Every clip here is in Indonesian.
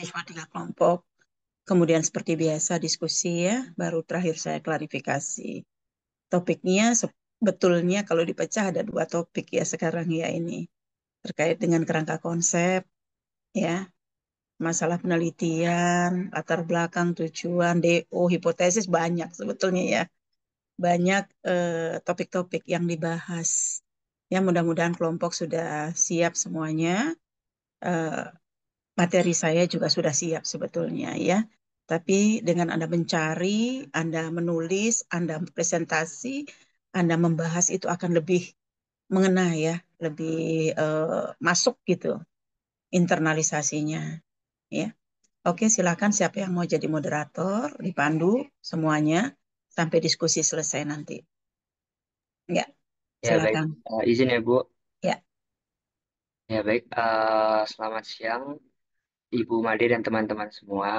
mahasiswa tiga kelompok. Kemudian seperti biasa diskusi ya, baru terakhir saya klarifikasi. Topiknya sebetulnya kalau dipecah ada dua topik ya sekarang ya ini. Terkait dengan kerangka konsep, ya masalah penelitian, latar belakang, tujuan, DO, hipotesis banyak sebetulnya ya. Banyak eh, topik-topik eh, yang dibahas. Ya mudah-mudahan kelompok sudah siap semuanya. Eh, materi saya juga sudah siap sebetulnya ya. Tapi dengan Anda mencari, Anda menulis, Anda presentasi, Anda membahas itu akan lebih mengena ya, lebih uh, masuk gitu internalisasinya ya. Oke, silakan siapa yang mau jadi moderator dipandu semuanya sampai diskusi selesai nanti. Ya, silakan. Ya, baik. Uh, izin ya Bu. Ya. Ya baik. Uh, selamat siang Ibu Made dan teman-teman semua.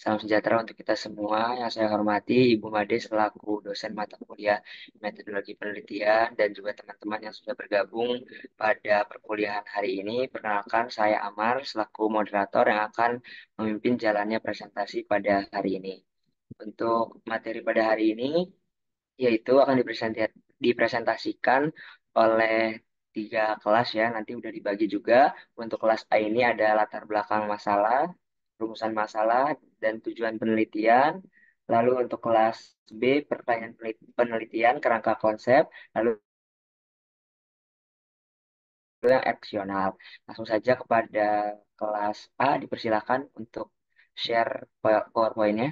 Salam sejahtera untuk kita semua yang saya hormati Ibu Made selaku dosen mata kuliah metodologi penelitian dan juga teman-teman yang sudah bergabung pada perkuliahan hari ini. Perkenalkan saya Amar selaku moderator yang akan memimpin jalannya presentasi pada hari ini. Untuk materi pada hari ini yaitu akan dipresentasikan oleh tiga kelas ya nanti udah dibagi juga untuk kelas A ini ada latar belakang masalah rumusan masalah dan tujuan penelitian lalu untuk kelas B pertanyaan penelitian kerangka konsep lalu yang opsional langsung saja kepada kelas A dipersilakan untuk share powerpointnya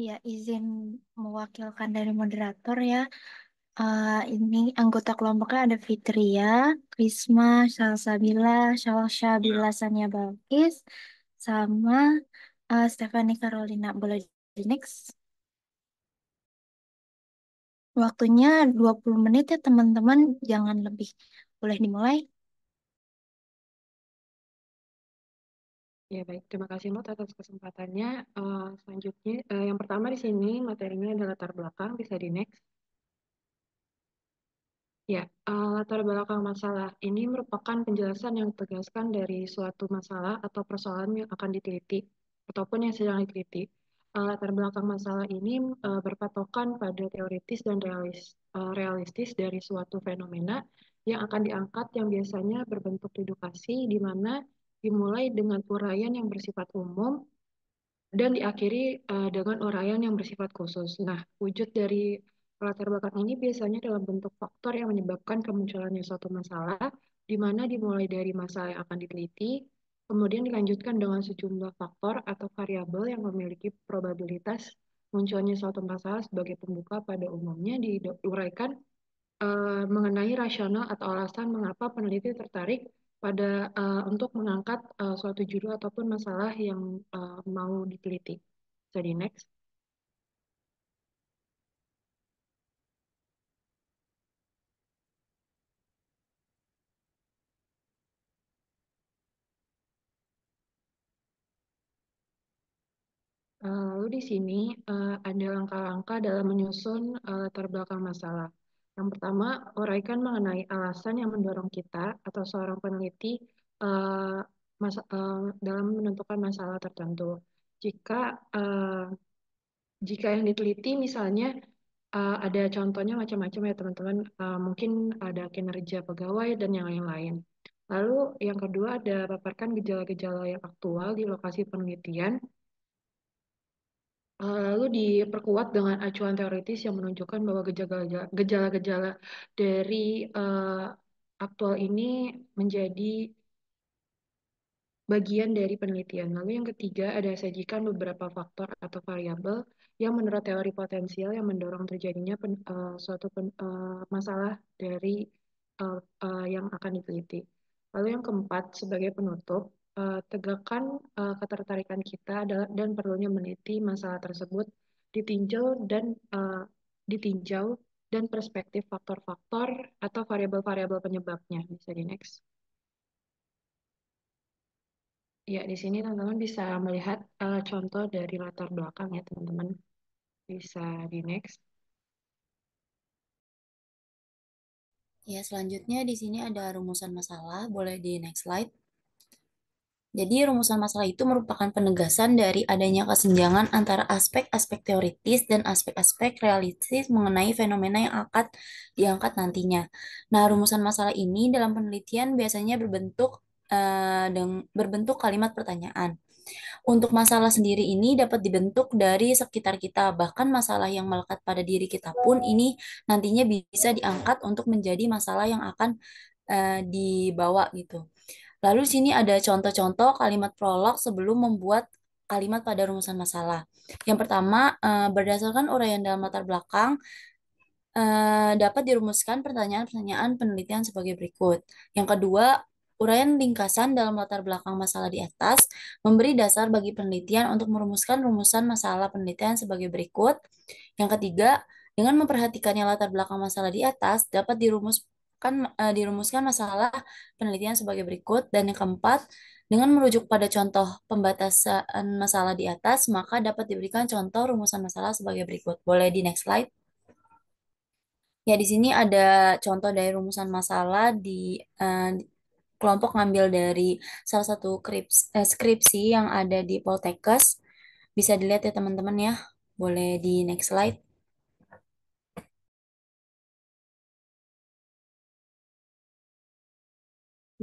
Iya, izin mewakilkan dari moderator ya. Uh, ini anggota kelompoknya ada Fitria, Krisma, Salsabila, Shalsha, Bila, ya. Balkis, sama uh, Stephanie Carolina. Boleh di next? Waktunya 20 menit ya teman-teman, jangan lebih. Boleh dimulai? Ya baik, terima kasih Mut atas kesempatannya. Uh, selanjutnya, uh, yang pertama di sini materinya adalah latar belakang, bisa di next. Ya, uh, latar belakang masalah ini merupakan penjelasan yang tegaskan dari suatu masalah atau persoalan yang akan diteliti ataupun yang sedang diteliti. latar belakang masalah ini berpatokan pada teoritis dan realis, realistis dari suatu fenomena yang akan diangkat yang biasanya berbentuk edukasi di mana dimulai dengan uraian yang bersifat umum dan diakhiri uh, dengan uraian yang bersifat khusus. Nah, wujud dari latar belakang ini biasanya dalam bentuk faktor yang menyebabkan kemunculannya suatu masalah, di mana dimulai dari masalah yang akan diteliti, kemudian dilanjutkan dengan sejumlah faktor atau variabel yang memiliki probabilitas munculnya suatu masalah sebagai pembuka pada umumnya diuraikan uh, mengenai rasional atau alasan mengapa peneliti tertarik pada uh, untuk mengangkat uh, suatu judul ataupun masalah yang uh, mau diteliti. Jadi next. Lalu di sini ada langkah-langkah dalam menyusun uh, latar belakang masalah. Yang pertama, uraikan mengenai alasan yang mendorong kita atau seorang peneliti uh, masa, uh, dalam menentukan masalah tertentu. Jika uh, jika yang diteliti misalnya uh, ada contohnya macam-macam ya teman-teman, uh, mungkin ada kinerja pegawai dan yang lain-lain. Lalu yang kedua ada paparkan gejala-gejala yang aktual di lokasi penelitian Eh, lalu diperkuat dengan acuan teoritis yang menunjukkan bahwa gejala-gejala dari uh, aktual ini menjadi bagian dari penelitian. Lalu yang ketiga ada sajikan beberapa faktor atau variabel yang menurut teori potensial yang mendorong terjadinya pen, uh, suatu pen, uh, masalah dari uh, uh, yang akan diteliti. Lalu yang keempat sebagai penutup uh, tegakkan uh, ketertarikan kita dan perlunya meniti masalah tersebut ditinjau dan uh, ditinjau dan perspektif faktor-faktor atau variabel-variabel penyebabnya bisa di next. Ya, di sini teman-teman bisa melihat uh, contoh dari latar belakang ya, teman-teman. Bisa di next. Ya, selanjutnya di sini ada rumusan masalah. Boleh di next slide. Jadi rumusan masalah itu merupakan penegasan dari adanya kesenjangan antara aspek-aspek teoritis dan aspek-aspek realistis mengenai fenomena yang akan diangkat nantinya. Nah, rumusan masalah ini dalam penelitian biasanya berbentuk uh, eh, dengan berbentuk kalimat pertanyaan. Untuk masalah sendiri ini dapat dibentuk dari sekitar kita, bahkan masalah yang melekat pada diri kita pun ini nantinya bisa diangkat untuk menjadi masalah yang akan uh, dibawa gitu. Lalu sini ada contoh-contoh kalimat prolog sebelum membuat kalimat pada rumusan masalah. Yang pertama, eh, berdasarkan uraian dalam latar belakang, eh, dapat dirumuskan pertanyaan-pertanyaan penelitian sebagai berikut. Yang kedua, uraian ringkasan dalam latar belakang masalah di atas memberi dasar bagi penelitian untuk merumuskan rumusan masalah penelitian sebagai berikut. Yang ketiga, dengan memperhatikannya latar belakang masalah di atas, dapat dirumus kan uh, dirumuskan masalah penelitian sebagai berikut dan yang keempat dengan merujuk pada contoh pembatasan masalah di atas maka dapat diberikan contoh rumusan masalah sebagai berikut boleh di next slide ya di sini ada contoh dari rumusan masalah di uh, kelompok ngambil dari salah satu krips, eh, skripsi yang ada di Poltekkes bisa dilihat ya teman-teman ya boleh di next slide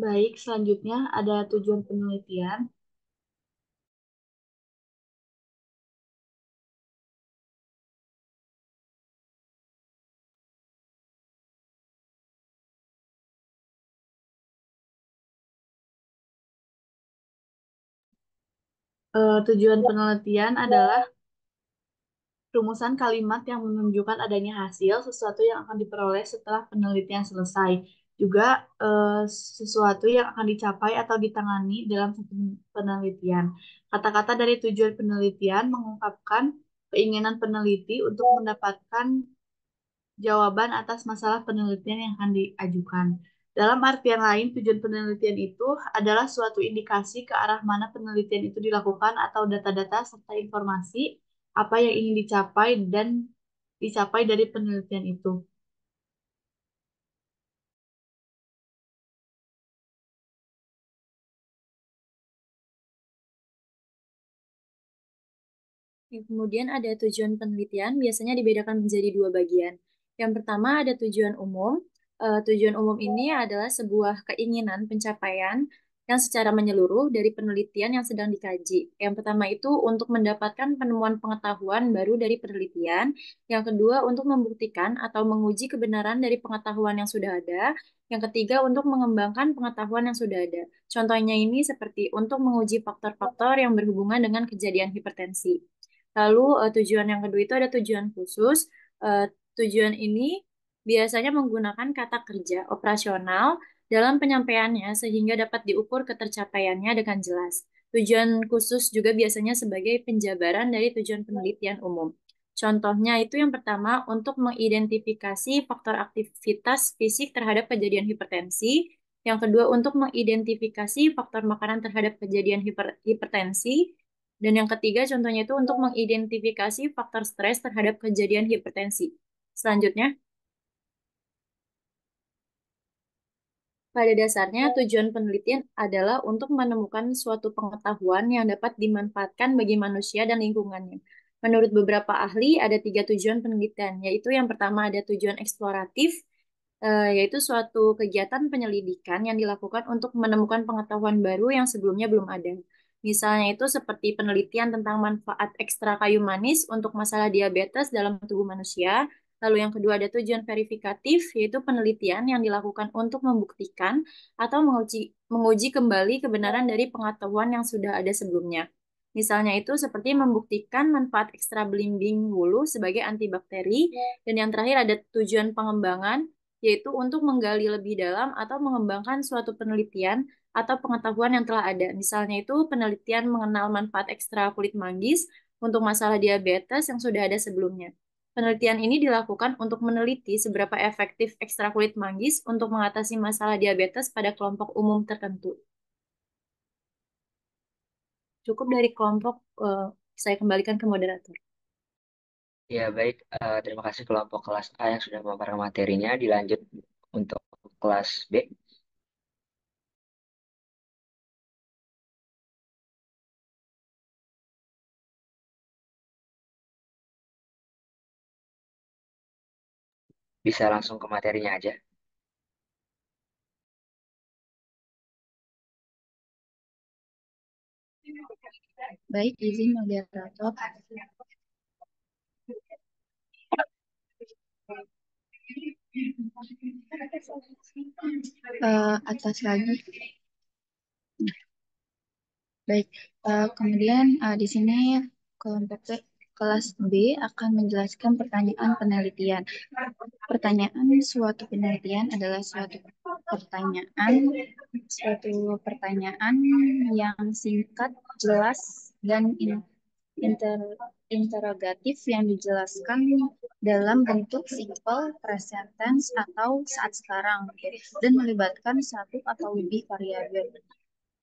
Baik, selanjutnya ada tujuan penelitian. Uh, tujuan penelitian adalah rumusan kalimat yang menunjukkan adanya hasil sesuatu yang akan diperoleh setelah penelitian selesai juga uh, sesuatu yang akan dicapai atau ditangani dalam satu penelitian. Kata-kata dari tujuan penelitian mengungkapkan keinginan peneliti untuk mendapatkan jawaban atas masalah penelitian yang akan diajukan. Dalam artian lain, tujuan penelitian itu adalah suatu indikasi ke arah mana penelitian itu dilakukan atau data-data serta informasi apa yang ingin dicapai dan dicapai dari penelitian itu. kemudian ada tujuan penelitian biasanya dibedakan menjadi dua bagian. Yang pertama ada tujuan umum. Uh, tujuan umum ini adalah sebuah keinginan pencapaian yang secara menyeluruh dari penelitian yang sedang dikaji. Yang pertama itu untuk mendapatkan penemuan pengetahuan baru dari penelitian. Yang kedua untuk membuktikan atau menguji kebenaran dari pengetahuan yang sudah ada. Yang ketiga untuk mengembangkan pengetahuan yang sudah ada. Contohnya ini seperti untuk menguji faktor-faktor yang berhubungan dengan kejadian hipertensi. Lalu uh, tujuan yang kedua itu ada tujuan khusus. Uh, tujuan ini biasanya menggunakan kata kerja operasional dalam penyampaiannya sehingga dapat diukur ketercapaiannya dengan jelas. Tujuan khusus juga biasanya sebagai penjabaran dari tujuan penelitian umum. Contohnya itu yang pertama untuk mengidentifikasi faktor aktivitas fisik terhadap kejadian hipertensi, yang kedua untuk mengidentifikasi faktor makanan terhadap kejadian hiper hipertensi, dan yang ketiga contohnya itu untuk mengidentifikasi faktor stres terhadap kejadian hipertensi. Selanjutnya, Pada dasarnya, tujuan penelitian adalah untuk menemukan suatu pengetahuan yang dapat dimanfaatkan bagi manusia dan lingkungannya. Menurut beberapa ahli, ada tiga tujuan penelitian, yaitu yang pertama ada tujuan eksploratif, eh, yaitu suatu kegiatan penyelidikan yang dilakukan untuk menemukan pengetahuan baru yang sebelumnya belum ada. Misalnya itu seperti penelitian tentang manfaat ekstra kayu manis untuk masalah diabetes dalam tubuh manusia. Lalu yang kedua ada tujuan verifikatif, yaitu penelitian yang dilakukan untuk membuktikan atau menguji, menguji kembali kebenaran dari pengetahuan yang sudah ada sebelumnya. Misalnya itu seperti membuktikan manfaat ekstra belimbing wulu sebagai antibakteri. Iya. Dan yang terakhir ada tujuan pengembangan, yaitu untuk menggali lebih dalam atau mengembangkan suatu penelitian atau pengetahuan yang telah ada. Misalnya itu penelitian mengenal manfaat ekstra kulit manggis untuk masalah diabetes yang sudah ada sebelumnya. Penelitian ini dilakukan untuk meneliti seberapa efektif ekstra kulit manggis untuk mengatasi masalah diabetes pada kelompok umum tertentu. Cukup dari kelompok, uh, saya kembalikan ke moderator. Ya, baik. Uh, terima kasih kelompok kelas A yang sudah memaparkan materinya. Dilanjut untuk kelas B. Bisa langsung ke materinya aja. Baik, izin moderator. Uh, atas lagi. Baik, uh, kemudian uh, di sini kelompok Kelas B akan menjelaskan pertanyaan penelitian. Pertanyaan suatu penelitian adalah suatu pertanyaan suatu pertanyaan yang singkat, jelas, dan in, inter, interrogatif yang dijelaskan dalam bentuk simple present tense atau saat sekarang dan melibatkan satu atau lebih variabel.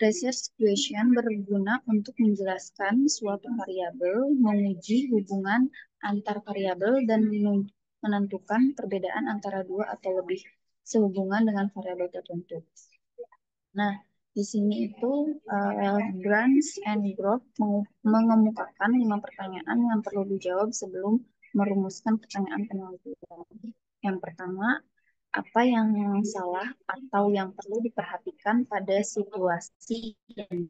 Research question berguna untuk menjelaskan suatu variabel, menguji hubungan antar variabel dan menentukan perbedaan antara dua atau lebih sehubungan dengan variabel tertentu. Nah, di sini itu uh, Grants and Grove mengemukakan lima pertanyaan yang perlu dijawab sebelum merumuskan pertanyaan penelitian. Yang pertama, apa yang salah atau yang perlu diperhatikan pada situasi yang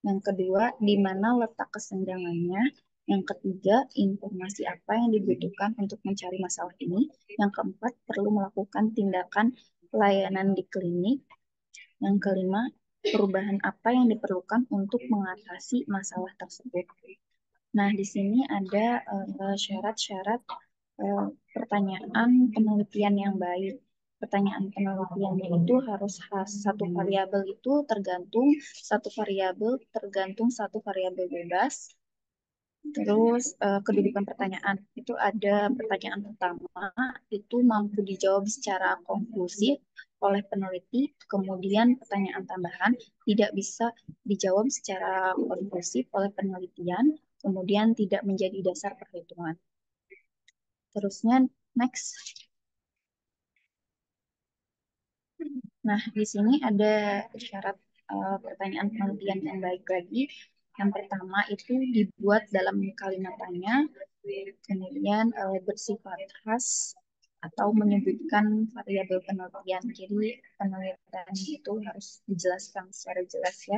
yang kedua di mana letak kesenjangannya yang ketiga informasi apa yang dibutuhkan untuk mencari masalah ini yang keempat perlu melakukan tindakan pelayanan di klinik yang kelima perubahan apa yang diperlukan untuk mengatasi masalah tersebut nah di sini ada eh, syarat-syarat uh, syarat -syarat Eh, pertanyaan penelitian yang baik. Pertanyaan penelitian itu harus khas. satu variabel itu tergantung satu variabel tergantung satu variabel bebas. Terus uh, kedudukan pertanyaan itu ada pertanyaan pertama itu mampu dijawab secara konklusif oleh peneliti, kemudian pertanyaan tambahan tidak bisa dijawab secara konklusif oleh penelitian, kemudian tidak menjadi dasar perhitungan. Terusnya next. Nah, di sini ada syarat uh, pertanyaan penelitian yang baik lagi. Yang pertama itu dibuat dalam kalimatannya, kemudian uh, bersifat khas atau menyebutkan variabel penelitian. Jadi penelitian itu harus dijelaskan secara jelas ya.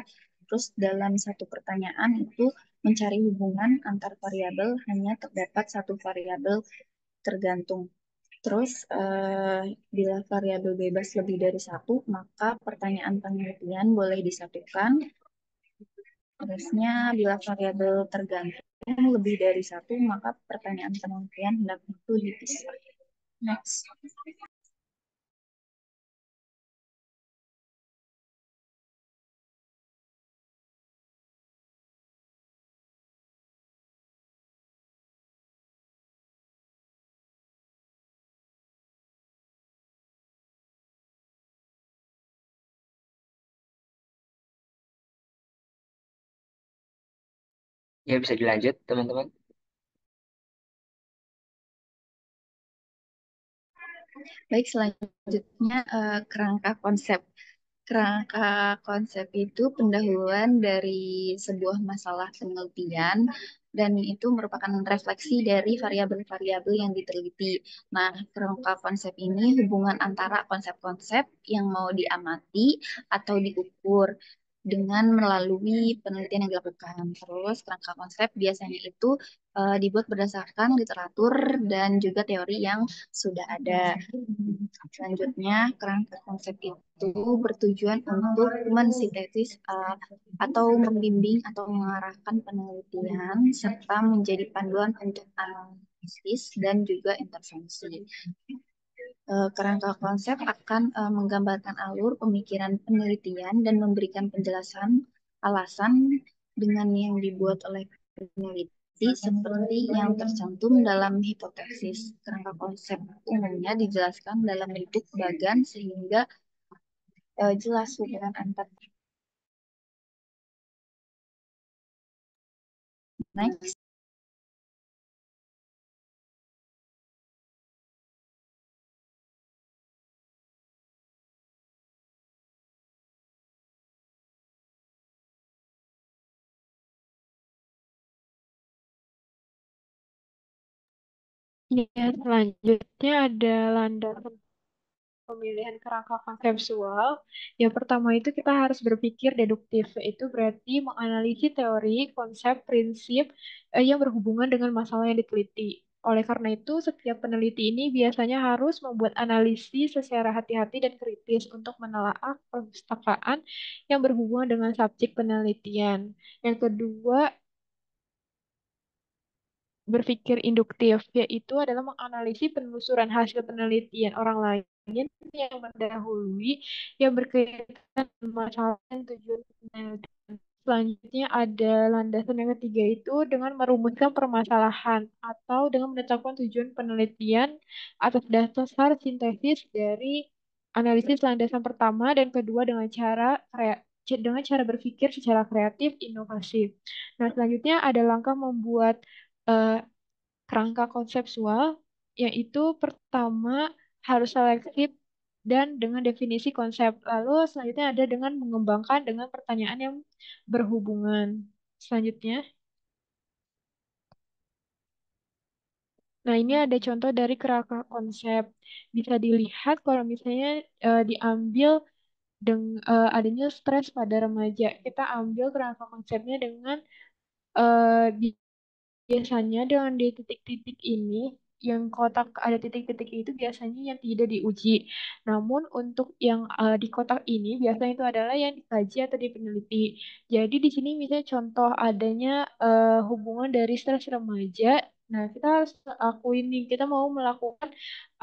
Terus dalam satu pertanyaan itu mencari hubungan antar variabel hanya terdapat satu variabel tergantung. Terus, uh, bila variabel bebas lebih dari satu, maka pertanyaan penelitian boleh disatukan. Terusnya, bila variabel tergantung lebih dari satu, maka pertanyaan penelitian hendak itu dipisah. Next. Ya bisa dilanjut teman-teman. Baik, selanjutnya uh, kerangka konsep. Kerangka konsep itu pendahuluan dari sebuah masalah penelitian dan itu merupakan refleksi dari variabel-variabel yang diteliti. Nah, kerangka konsep ini hubungan antara konsep-konsep yang mau diamati atau diukur dengan melalui penelitian yang dilakukan. Terus kerangka konsep biasanya itu uh, dibuat berdasarkan literatur dan juga teori yang sudah ada. Selanjutnya kerangka konsep itu bertujuan untuk mensintesis uh, eh, atau membimbing atau mengarahkan penelitian serta menjadi panduan untuk analisis dan juga intervensi. Eh, kerangka konsep akan uh, menggambarkan alur pemikiran penelitian dan memberikan penjelasan alasan dengan yang dibuat oleh peneliti seperti yang tercantum dalam hipotesis. Kerangka konsep umumnya dijelaskan dalam bentuk bagan sehingga uh, jelas hubungan antar Next. Ya, selanjutnya ada landasan pemilihan kerangka konseptual. Yang pertama itu kita harus berpikir deduktif, itu berarti menganalisis teori, konsep, prinsip eh, yang berhubungan dengan masalah yang diteliti. Oleh karena itu, setiap peneliti ini biasanya harus membuat analisis secara hati-hati dan kritis untuk menelaah perpustakaan yang berhubungan dengan subjek penelitian. Yang kedua, berpikir induktif, yaitu adalah menganalisis penelusuran hasil penelitian orang lain yang mendahului yang berkaitan masalah dan tujuan penelitian. Selanjutnya ada landasan yang ketiga itu dengan merumuskan permasalahan atau dengan menetapkan tujuan penelitian atas dasar sintesis dari analisis landasan pertama dan kedua dengan cara dengan cara berpikir secara kreatif, inovasi. Nah, selanjutnya ada langkah membuat uh, kerangka konseptual, yaitu pertama harus selektif dan dengan definisi konsep. Lalu selanjutnya ada dengan mengembangkan dengan pertanyaan yang berhubungan. Selanjutnya. Nah, ini ada contoh dari kerangka konsep. Bisa dilihat kalau misalnya e, diambil deng, e, adanya stres pada remaja. Kita ambil kerangka konsepnya dengan e, Biasanya dengan di titik-titik ini, yang kotak ada titik-titik itu biasanya yang tidak diuji. Namun untuk yang uh, di kotak ini biasanya itu adalah yang dikaji atau dipeneliti Jadi di sini misalnya contoh adanya uh, hubungan dari stres remaja. Nah, kita harus akui nih kita mau melakukan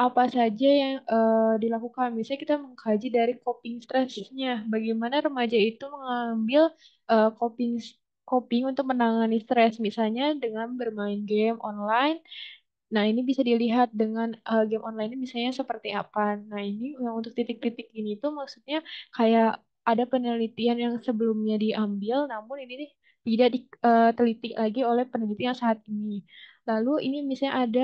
apa saja yang uh, dilakukan. Misalnya kita mengkaji dari coping stresnya bagaimana remaja itu mengambil uh, coping coping untuk menangani stres, misalnya dengan bermain game online. Nah, ini bisa dilihat dengan uh, game online ini misalnya seperti apa. Nah, ini yang untuk titik-titik ini tuh maksudnya kayak ada penelitian yang sebelumnya diambil, namun ini nih tidak diteliti eh, uh, lagi oleh peneliti yang saat ini. Lalu ini misalnya ada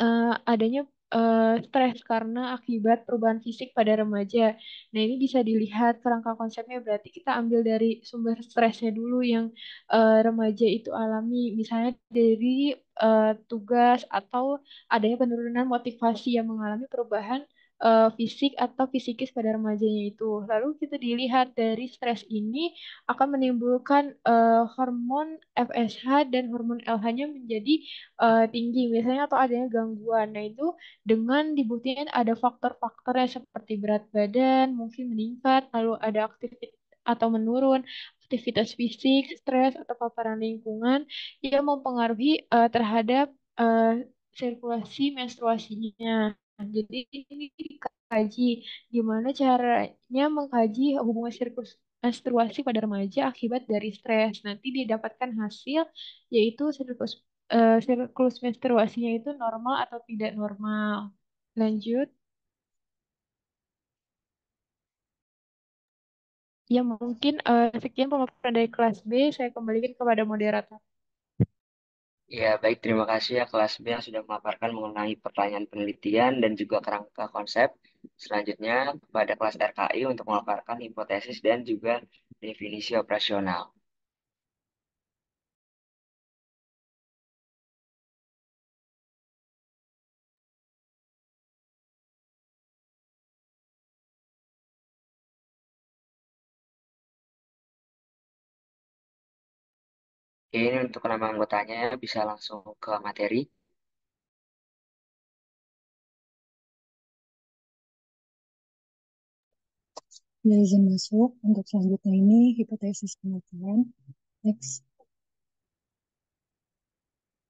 uh, adanya Eh, stres karena akibat perubahan fisik pada remaja. Nah, ini bisa dilihat kerangka konsepnya berarti kita ambil dari sumber stresnya dulu yang uh, remaja itu alami, misalnya dari uh, tugas atau adanya penurunan motivasi yang mengalami perubahan uh, fisik atau fisikis pada remajanya itu. Lalu kita dilihat dari stres ini akan menimbulkan uh, hormon FSH dan hormon LH-nya menjadi uh, tinggi biasanya atau adanya gangguan. Nah, itu dengan dibuktikan ada faktor-faktornya seperti berat badan mungkin meningkat, lalu ada aktivitas atau menurun, aktivitas fisik, stres, atau paparan lingkungan yang mempengaruhi uh, terhadap uh, sirkulasi menstruasinya. Nah, jadi ini kaji gimana caranya mengkaji hubungan sirkus menstruasi pada remaja akibat dari stres. Nanti dia dapatkan hasil yaitu sirkus eh, siklus menstruasinya itu normal atau tidak normal. Lanjut. Ya mungkin uh, sekian pemaparan dari kelas B. Saya kembalikan kepada moderator. Ya, baik. Terima kasih ya kelas B yang sudah memaparkan mengenai pertanyaan penelitian dan juga kerangka konsep. Selanjutnya kepada kelas RKI untuk memaparkan hipotesis dan juga definisi operasional. Oke, ini untuk nama anggotanya bisa langsung ke materi. Ya, izin masuk. Untuk selanjutnya ini hipotesis penelitian. Next.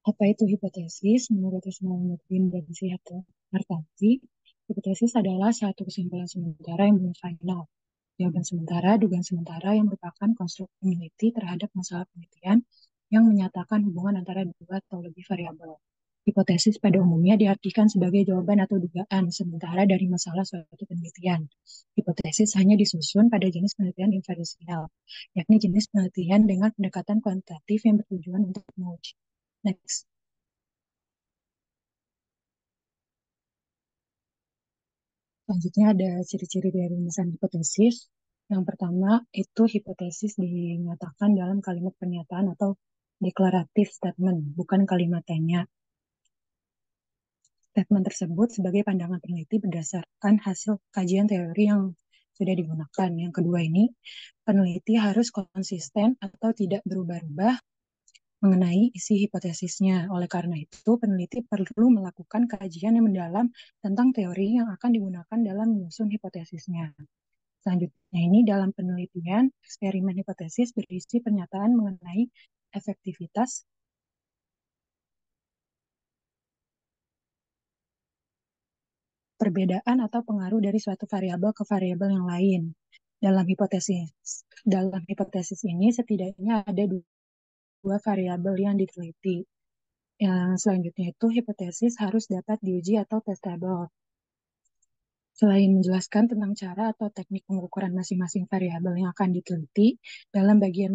Apa itu hipotesis? Menurut Nurdin dan Sihat Hartanti, hipotesis adalah satu kesimpulan sementara yang belum final. Jawaban sementara, dugaan sementara yang merupakan konstruk peneliti terhadap masalah penelitian yang menyatakan hubungan antara dua atau lebih variabel. Hipotesis pada umumnya diartikan sebagai jawaban atau dugaan sementara dari masalah suatu penelitian. Hipotesis hanya disusun pada jenis penelitian inferensial, yakni jenis penelitian dengan pendekatan kuantitatif yang bertujuan untuk menguji. Next. Selanjutnya ada ciri-ciri dari misalnya hipotesis. Yang pertama itu hipotesis dinyatakan dalam kalimat pernyataan atau deklaratif statement, bukan kalimat tanya. Statement tersebut sebagai pandangan peneliti berdasarkan hasil kajian teori yang sudah digunakan. Yang kedua ini, peneliti harus konsisten atau tidak berubah-ubah mengenai isi hipotesisnya. Oleh karena itu, peneliti perlu melakukan kajian yang mendalam tentang teori yang akan digunakan dalam menyusun hipotesisnya. Selanjutnya ini dalam penelitian, eksperimen hipotesis berisi pernyataan mengenai efektivitas? perbedaan atau pengaruh dari suatu variabel ke variabel yang lain. Dalam hipotesis dalam hipotesis ini setidaknya ada dua, variabel yang diteliti. Yang selanjutnya itu hipotesis harus dapat diuji atau testable selain menjelaskan tentang cara atau teknik pengukuran masing-masing variabel yang akan diteliti, dalam bagian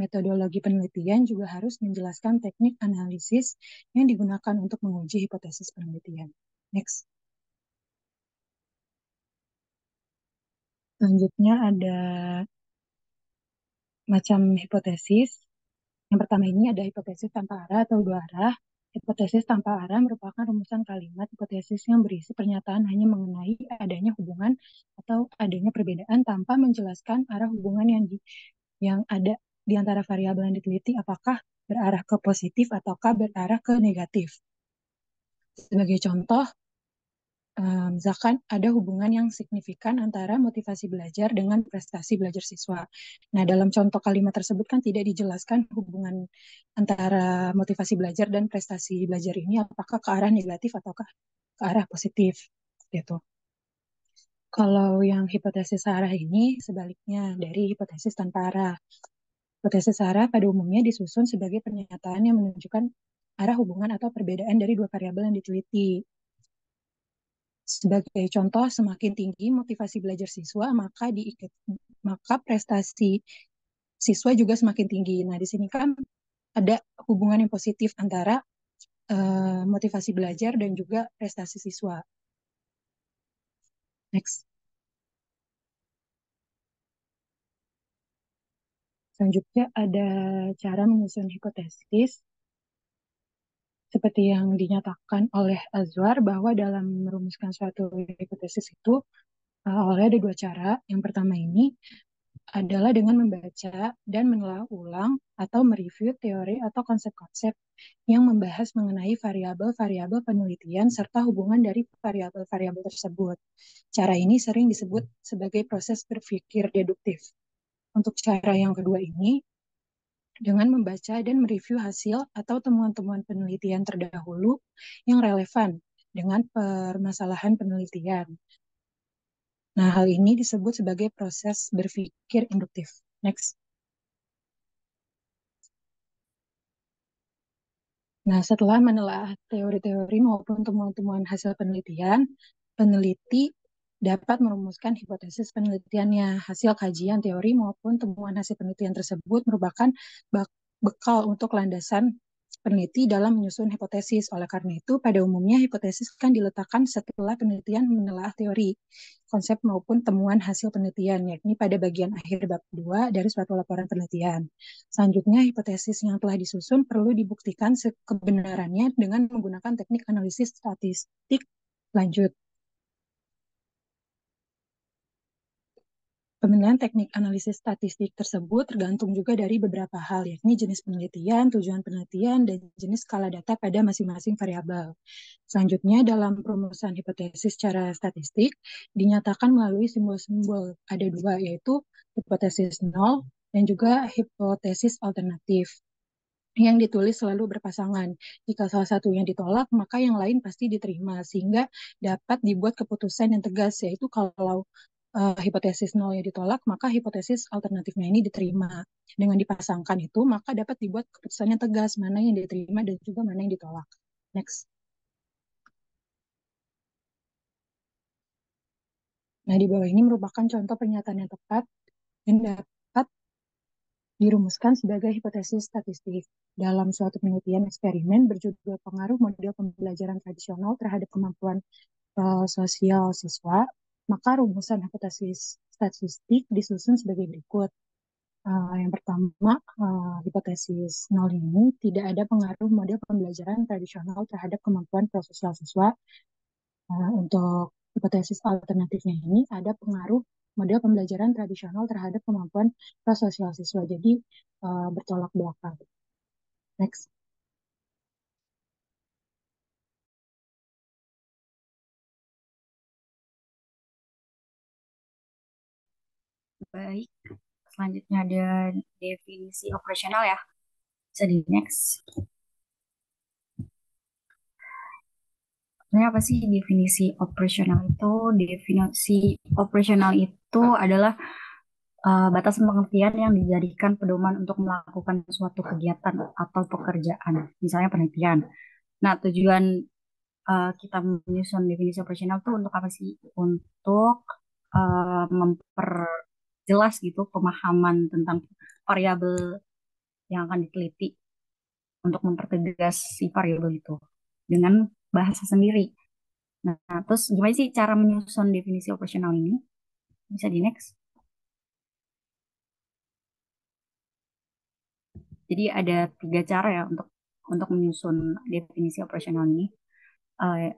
metodologi penelitian juga harus menjelaskan teknik analisis yang digunakan untuk menguji hipotesis penelitian. Next. Selanjutnya ada macam hipotesis. Yang pertama ini ada hipotesis tanpa arah atau dua arah. Hipotesis tanpa arah merupakan rumusan kalimat hipotesis yang berisi pernyataan hanya mengenai adanya hubungan atau adanya perbedaan tanpa menjelaskan arah hubungan yang di, yang ada di antara variabel yang diteliti apakah berarah ke positif ataukah berarah ke negatif. Sebagai contoh, um, ada hubungan yang signifikan antara motivasi belajar dengan prestasi belajar siswa. Nah, dalam contoh kalimat tersebut kan tidak dijelaskan hubungan antara motivasi belajar dan prestasi belajar ini apakah ke arah negatif ataukah ke arah positif gitu. Kalau yang hipotesis arah ini sebaliknya dari hipotesis tanpa arah. Hipotesis arah pada umumnya disusun sebagai pernyataan yang menunjukkan arah hubungan atau perbedaan dari dua variabel yang diteliti. Sebagai contoh, semakin tinggi motivasi belajar siswa, maka diikat maka prestasi siswa juga semakin tinggi. Nah, di sini kan ada hubungan yang positif antara uh, motivasi belajar dan juga prestasi siswa. Next. Selanjutnya ada cara menyusun hipotesis seperti yang dinyatakan oleh Azwar bahwa dalam merumuskan suatu hipotesis itu eh, oleh ada dua cara. Yang pertama ini adalah dengan membaca dan menelaah ulang atau mereview teori atau konsep-konsep yang membahas mengenai variabel-variabel penelitian serta hubungan dari variabel-variabel tersebut. Cara ini sering disebut sebagai proses berpikir deduktif. Untuk cara yang kedua ini dengan membaca dan mereview hasil atau temuan-temuan penelitian terdahulu yang relevan dengan permasalahan penelitian. Nah, hal ini disebut sebagai proses berpikir induktif. Next. Nah, setelah menelaah teori-teori maupun temuan-temuan hasil penelitian, peneliti dapat merumuskan hipotesis penelitiannya. Hasil kajian teori maupun temuan hasil penelitian tersebut merupakan bekal untuk landasan peneliti dalam menyusun hipotesis. Oleh karena itu, pada umumnya hipotesis akan diletakkan setelah penelitian menelaah teori, konsep maupun temuan hasil penelitian, yakni pada bagian akhir bab 2 dari suatu laporan penelitian. Selanjutnya, hipotesis yang telah disusun perlu dibuktikan kebenarannya dengan menggunakan teknik analisis statistik lanjut. Pemilihan teknik analisis statistik tersebut tergantung juga dari beberapa hal, yakni jenis penelitian, tujuan penelitian, dan jenis skala data pada masing-masing variabel. Selanjutnya, dalam perumusan hipotesis secara statistik, dinyatakan melalui simbol-simbol ada dua, yaitu hipotesis nol dan juga hipotesis alternatif yang ditulis selalu berpasangan. Jika salah satu yang ditolak, maka yang lain pasti diterima, sehingga dapat dibuat keputusan yang tegas, yaitu kalau uh, hipotesis nolnya ditolak, maka hipotesis alternatifnya ini diterima. Dengan dipasangkan itu, maka dapat dibuat keputusannya tegas mana yang diterima dan juga mana yang ditolak. Next. Nah, di bawah ini merupakan contoh pernyataan yang tepat yang dapat dirumuskan sebagai hipotesis statistik dalam suatu penelitian eksperimen berjudul pengaruh model pembelajaran tradisional terhadap kemampuan uh, sosial siswa maka rumusan hipotesis statistik disusun sebagai berikut. Uh, yang pertama, uh, hipotesis nol ini tidak ada pengaruh model pembelajaran tradisional terhadap kemampuan prososial siswa. Uh, eh, untuk hipotesis alternatifnya ini ada pengaruh model pembelajaran tradisional terhadap kemampuan prososial siswa. Jadi uh, bertolak belakang. Next. Baik, selanjutnya ada definisi operasional ya. Bisa di next. Sebenarnya apa sih definisi operasional itu? Definisi operasional itu adalah uh, batas pengertian yang dijadikan pedoman untuk melakukan suatu kegiatan atau pekerjaan, misalnya penelitian. Nah, tujuan uh, kita menyusun definisi operasional itu untuk apa sih? Untuk uh, memper jelas gitu pemahaman tentang variabel yang akan diteliti untuk mempertegas si variabel itu dengan bahasa sendiri. Nah, terus gimana sih cara menyusun definisi operasional ini? Bisa di next. Jadi ada tiga cara ya untuk untuk menyusun definisi operasional ini. Uh,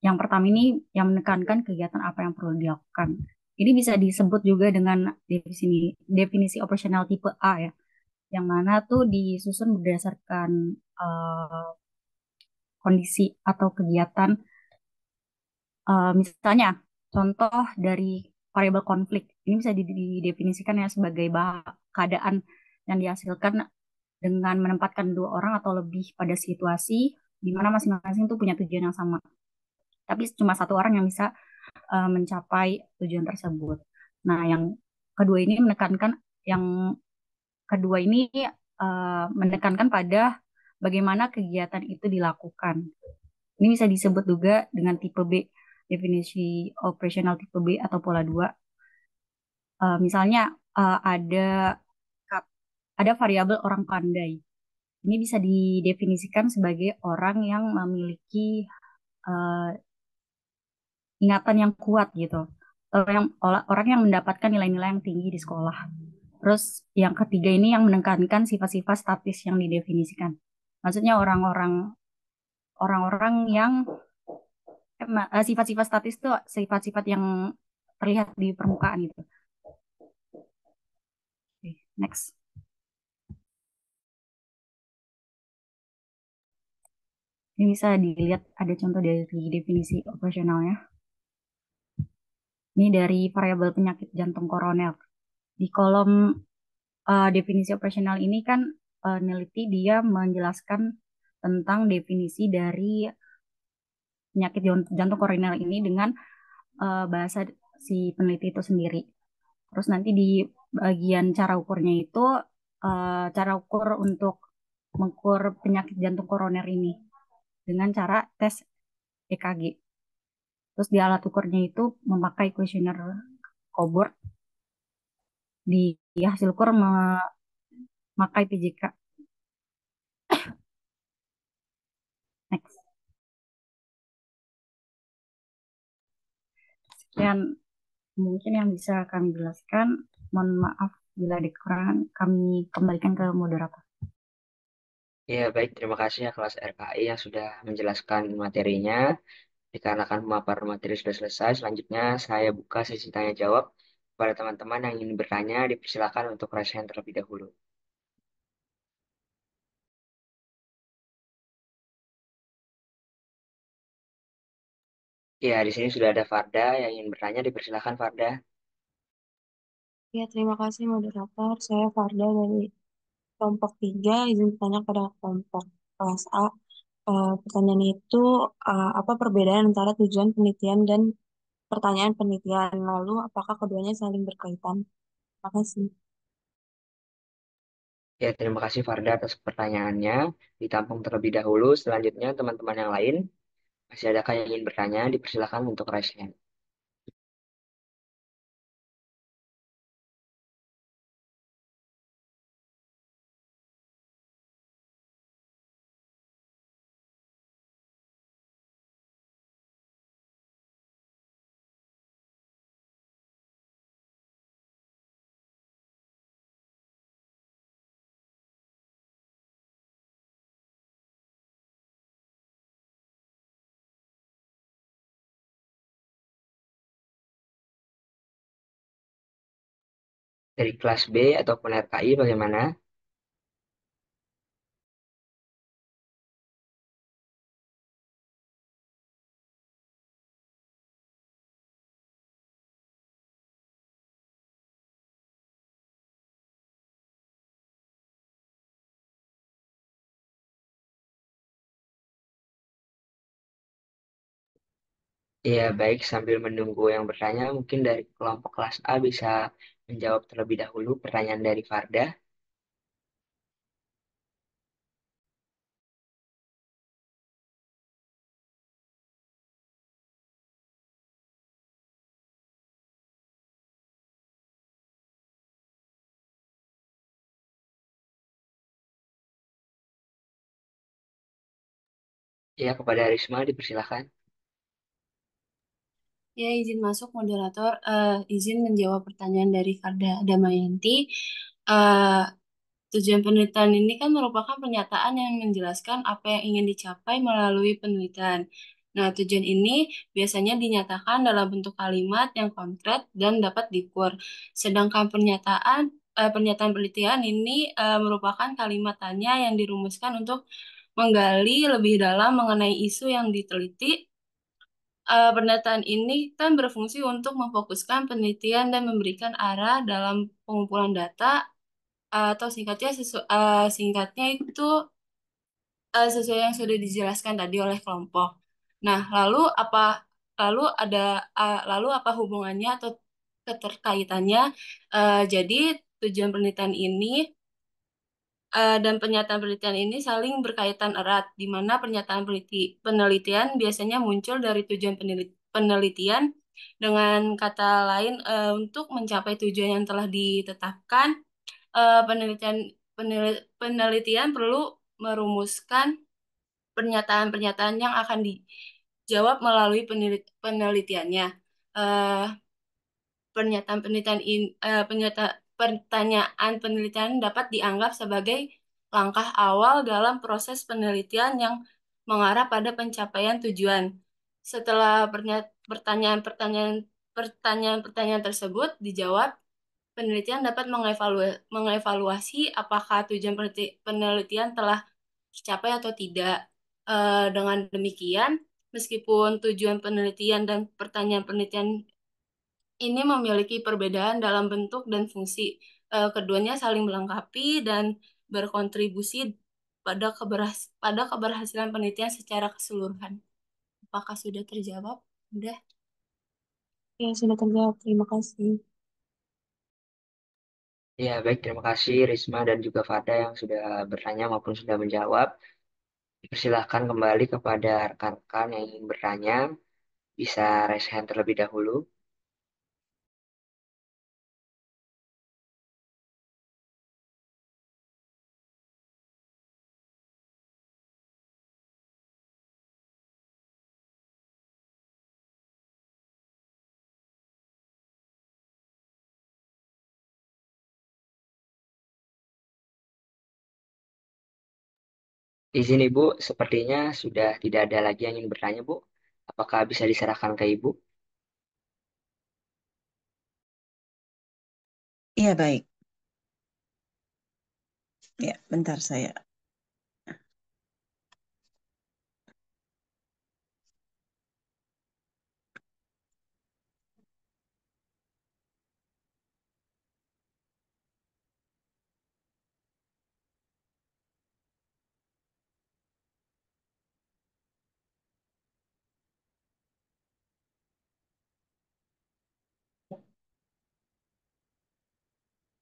yang pertama ini yang menekankan kegiatan apa yang perlu dilakukan. Ini bisa disebut juga dengan definisi definisi operasional tipe A ya, yang mana tuh disusun berdasarkan uh, kondisi atau kegiatan. Uh, misalnya contoh dari variabel konflik ini bisa didefinisikan ya sebagai keadaan yang dihasilkan dengan menempatkan dua orang atau lebih pada situasi di mana masing-masing tuh punya tujuan yang sama. Tapi cuma satu orang yang bisa uh, mencapai tujuan tersebut. Nah, yang kedua ini menekankan yang kedua ini uh, menekankan pada bagaimana kegiatan itu dilakukan. Ini bisa disebut juga dengan tipe B, definisi operasional tipe B atau pola 2. Uh, eh, misalnya uh, ada ada variabel orang pandai. Ini bisa didefinisikan sebagai orang yang memiliki uh, ingatan yang kuat gitu orang orang yang mendapatkan nilai-nilai yang tinggi di sekolah terus yang ketiga ini yang menekankan sifat-sifat statis yang didefinisikan maksudnya orang-orang orang-orang yang eh, sifat-sifat statis itu sifat-sifat yang terlihat di permukaan itu. next Ini bisa dilihat ada contoh dari definisi operasionalnya. Ini dari variabel penyakit jantung koroner. Di kolom uh, definisi operasional ini kan uh, dia menjelaskan tentang definisi dari penyakit jantung koroner ini dengan uh, bahasa si peneliti itu sendiri. Terus nanti di bagian cara ukurnya itu uh, cara ukur untuk mengukur penyakit jantung koroner ini dengan cara tes EKG. Terus di alat ukurnya itu memakai kuesioner Coboard. Di hasil ukur memakai PJK. Next. Sekian mungkin yang bisa kami jelaskan. Mohon maaf bila ada kekurangan. Kami kembalikan ke moderator. Ya, baik. Terima kasih ya kelas RKI yang sudah menjelaskan materinya. Dikarenakan pemaparan materi sudah selesai, selanjutnya saya buka sesi tanya jawab. Kepada teman-teman yang ingin bertanya, dipersilakan untuk raise terlebih dahulu. Ya, di sini sudah ada Farda yang ingin bertanya, dipersilakan Farda. Ya, terima kasih moderator. Saya Farda dari kelompok 3, izin bertanya pada kelompok kelas A uh, pertanyaan itu uh, apa perbedaan antara tujuan penelitian dan pertanyaan penelitian? Lalu apakah keduanya saling berkaitan? terima kasih. Ya, terima kasih Farda atas pertanyaannya. Ditampung terlebih dahulu. Selanjutnya, teman-teman yang lain, masih adakah yang ingin bertanya? Dipersilakan untuk raise hand. dari kelas B ataupun RKI bagaimana? Iya, baik. Sambil menunggu yang bertanya, mungkin dari kelompok kelas A bisa menjawab terlebih dahulu pertanyaan dari Farda. Ya, kepada Risma dipersilahkan. Ya, izin masuk moderator. Uh, izin menjawab pertanyaan dari Farda Damayanti. Uh, tujuan penelitian ini kan merupakan pernyataan yang menjelaskan apa yang ingin dicapai melalui penelitian. Nah, tujuan ini biasanya dinyatakan dalam bentuk kalimat yang konkret dan dapat diukur. Sedangkan pernyataan eh, pernyataan penelitian ini uh, merupakan kalimat tanya yang dirumuskan untuk menggali lebih dalam mengenai isu yang diteliti uh, pendataan ini kan berfungsi untuk memfokuskan penelitian dan memberikan arah dalam pengumpulan data atau singkatnya sesu uh, singkatnya itu uh, sesuai yang sudah dijelaskan tadi oleh kelompok. Nah, lalu apa lalu ada uh, lalu apa hubungannya atau keterkaitannya? Uh, jadi tujuan penelitian ini Eh, dan pernyataan penelitian ini saling berkaitan erat, di mana pernyataan peneliti penelitian biasanya muncul dari tujuan penelitian dengan kata lain uh, untuk mencapai tujuan yang telah ditetapkan uh, penelitian penelitian perlu merumuskan pernyataan-pernyataan yang akan dijawab melalui penelit penelitiannya. Uh, pernyataan penelitian in, uh, penyata, pertanyaan penelitian dapat dianggap sebagai langkah awal dalam proses penelitian yang mengarah pada pencapaian tujuan. Setelah pertanyaan-pertanyaan pertanyaan-pertanyaan tersebut dijawab, penelitian dapat mengevaluasi, mengevaluasi apakah tujuan penelitian telah tercapai atau tidak. E, dengan demikian, meskipun tujuan penelitian dan pertanyaan penelitian ini memiliki perbedaan dalam bentuk dan fungsi. Eh, keduanya saling melengkapi dan berkontribusi pada keberhas pada keberhasilan penelitian secara keseluruhan. Apakah sudah terjawab? Sudah. Ya, sudah terjawab. Terima kasih. Ya, baik. Terima kasih Risma dan juga Fada yang sudah bertanya maupun sudah menjawab. Persilahkan kembali kepada rekan-rekan yang ingin bertanya. Bisa raise hand terlebih dahulu. Izin ibu, sepertinya sudah tidak ada lagi yang ingin bertanya, Bu. Apakah bisa diserahkan ke Ibu? Iya, baik. Ya, bentar saya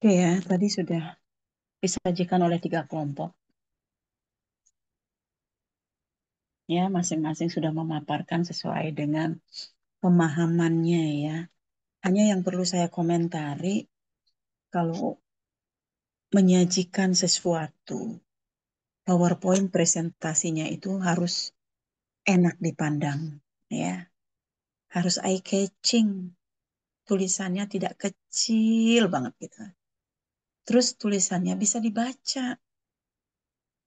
Oke ya, tadi sudah disajikan oleh tiga kelompok. Ya, masing-masing sudah memaparkan sesuai dengan pemahamannya ya. Hanya yang perlu saya komentari kalau menyajikan sesuatu, PowerPoint presentasinya itu harus enak dipandang ya. Harus eye catching. Tulisannya tidak kecil banget gitu Terus tulisannya bisa dibaca.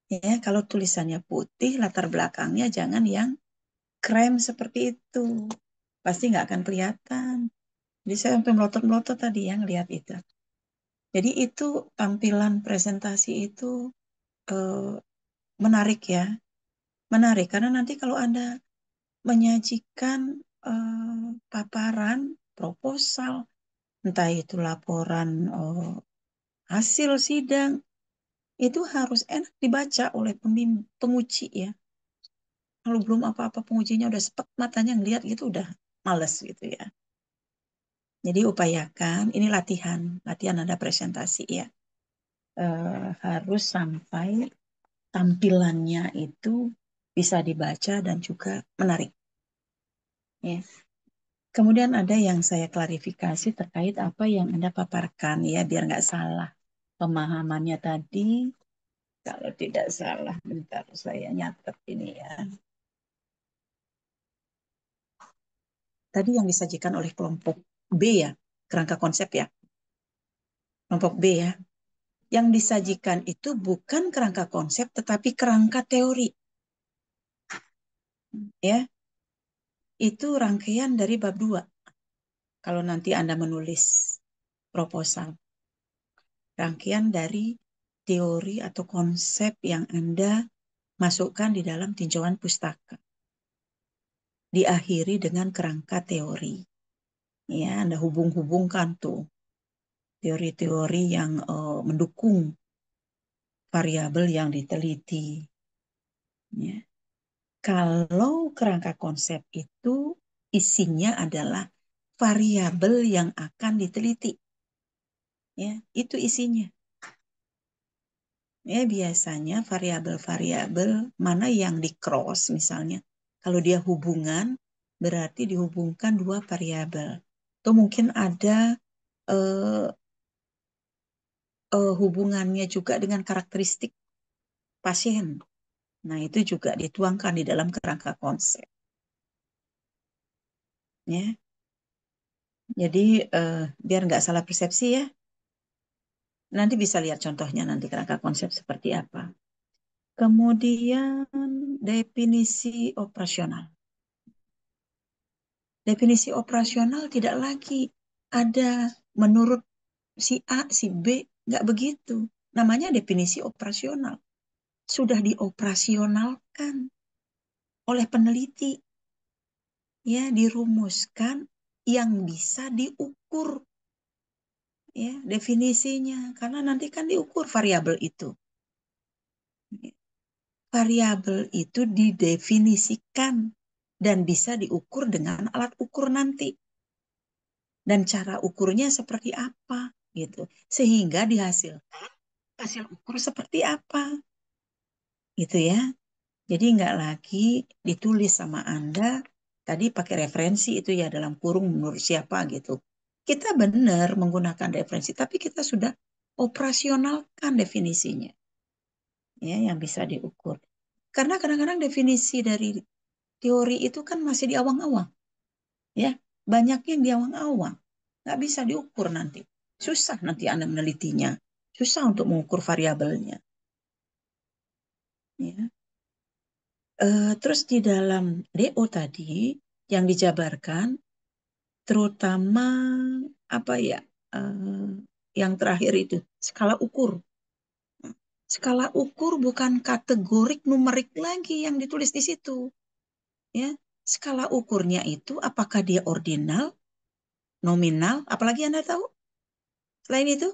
Ya, kalau tulisannya putih, latar belakangnya jangan yang krem seperti itu. Pasti nggak akan kelihatan. Jadi saya sampai melotot-melotot tadi yang lihat itu. Jadi itu tampilan presentasi itu eh, menarik ya. Menarik karena nanti kalau Anda menyajikan eh, paparan, proposal, entah itu laporan eh, hasil sidang itu harus enak dibaca oleh penguji ya. Kalau belum apa-apa pengujinya udah sepet matanya ngelihat gitu udah males gitu ya. Jadi upayakan, ini latihan, latihan ada presentasi ya. Uh, harus sampai tampilannya itu bisa dibaca dan juga menarik. Ya. Kemudian ada yang saya klarifikasi terkait apa yang Anda paparkan ya biar nggak salah pemahamannya tadi kalau tidak salah bentar saya nyatet ini ya tadi yang disajikan oleh kelompok B ya kerangka konsep ya kelompok B ya yang disajikan itu bukan kerangka konsep tetapi kerangka teori ya itu rangkaian dari bab dua. kalau nanti Anda menulis proposal rangkaian dari teori atau konsep yang Anda masukkan di dalam tinjauan pustaka. Diakhiri dengan kerangka teori. Ya, Anda hubung-hubungkan tuh teori-teori yang uh, mendukung variabel yang diteliti. Ya. Kalau kerangka konsep itu isinya adalah variabel yang akan diteliti ya itu isinya ya biasanya variabel-variabel mana yang di cross misalnya kalau dia hubungan berarti dihubungkan dua variabel atau mungkin ada eh, eh, hubungannya juga dengan karakteristik pasien nah itu juga dituangkan di dalam kerangka konsep ya jadi eh, biar nggak salah persepsi ya Nanti bisa lihat contohnya nanti kerangka konsep seperti apa. Kemudian definisi operasional. Definisi operasional tidak lagi ada menurut si A, si B, nggak begitu. Namanya definisi operasional. Sudah dioperasionalkan oleh peneliti. Ya, dirumuskan yang bisa diukur ya definisinya karena nanti kan diukur variabel itu ya. variabel itu didefinisikan dan bisa diukur dengan alat ukur nanti dan cara ukurnya seperti apa gitu sehingga dihasilkan hasil ukur seperti apa gitu ya jadi nggak lagi ditulis sama anda tadi pakai referensi itu ya dalam kurung menurut siapa gitu kita benar menggunakan referensi, tapi kita sudah operasionalkan definisinya. Ya, yang bisa diukur. Karena kadang-kadang definisi dari teori itu kan masih di awang-awang. Ya, banyak yang di awang-awang. Nggak bisa diukur nanti. Susah nanti Anda menelitinya. Susah untuk mengukur variabelnya. Ya. Uh, terus di dalam DO tadi yang dijabarkan terutama apa ya uh, yang terakhir itu skala ukur skala ukur bukan kategorik numerik lagi yang ditulis di situ ya skala ukurnya itu apakah dia ordinal nominal apalagi anda tahu selain itu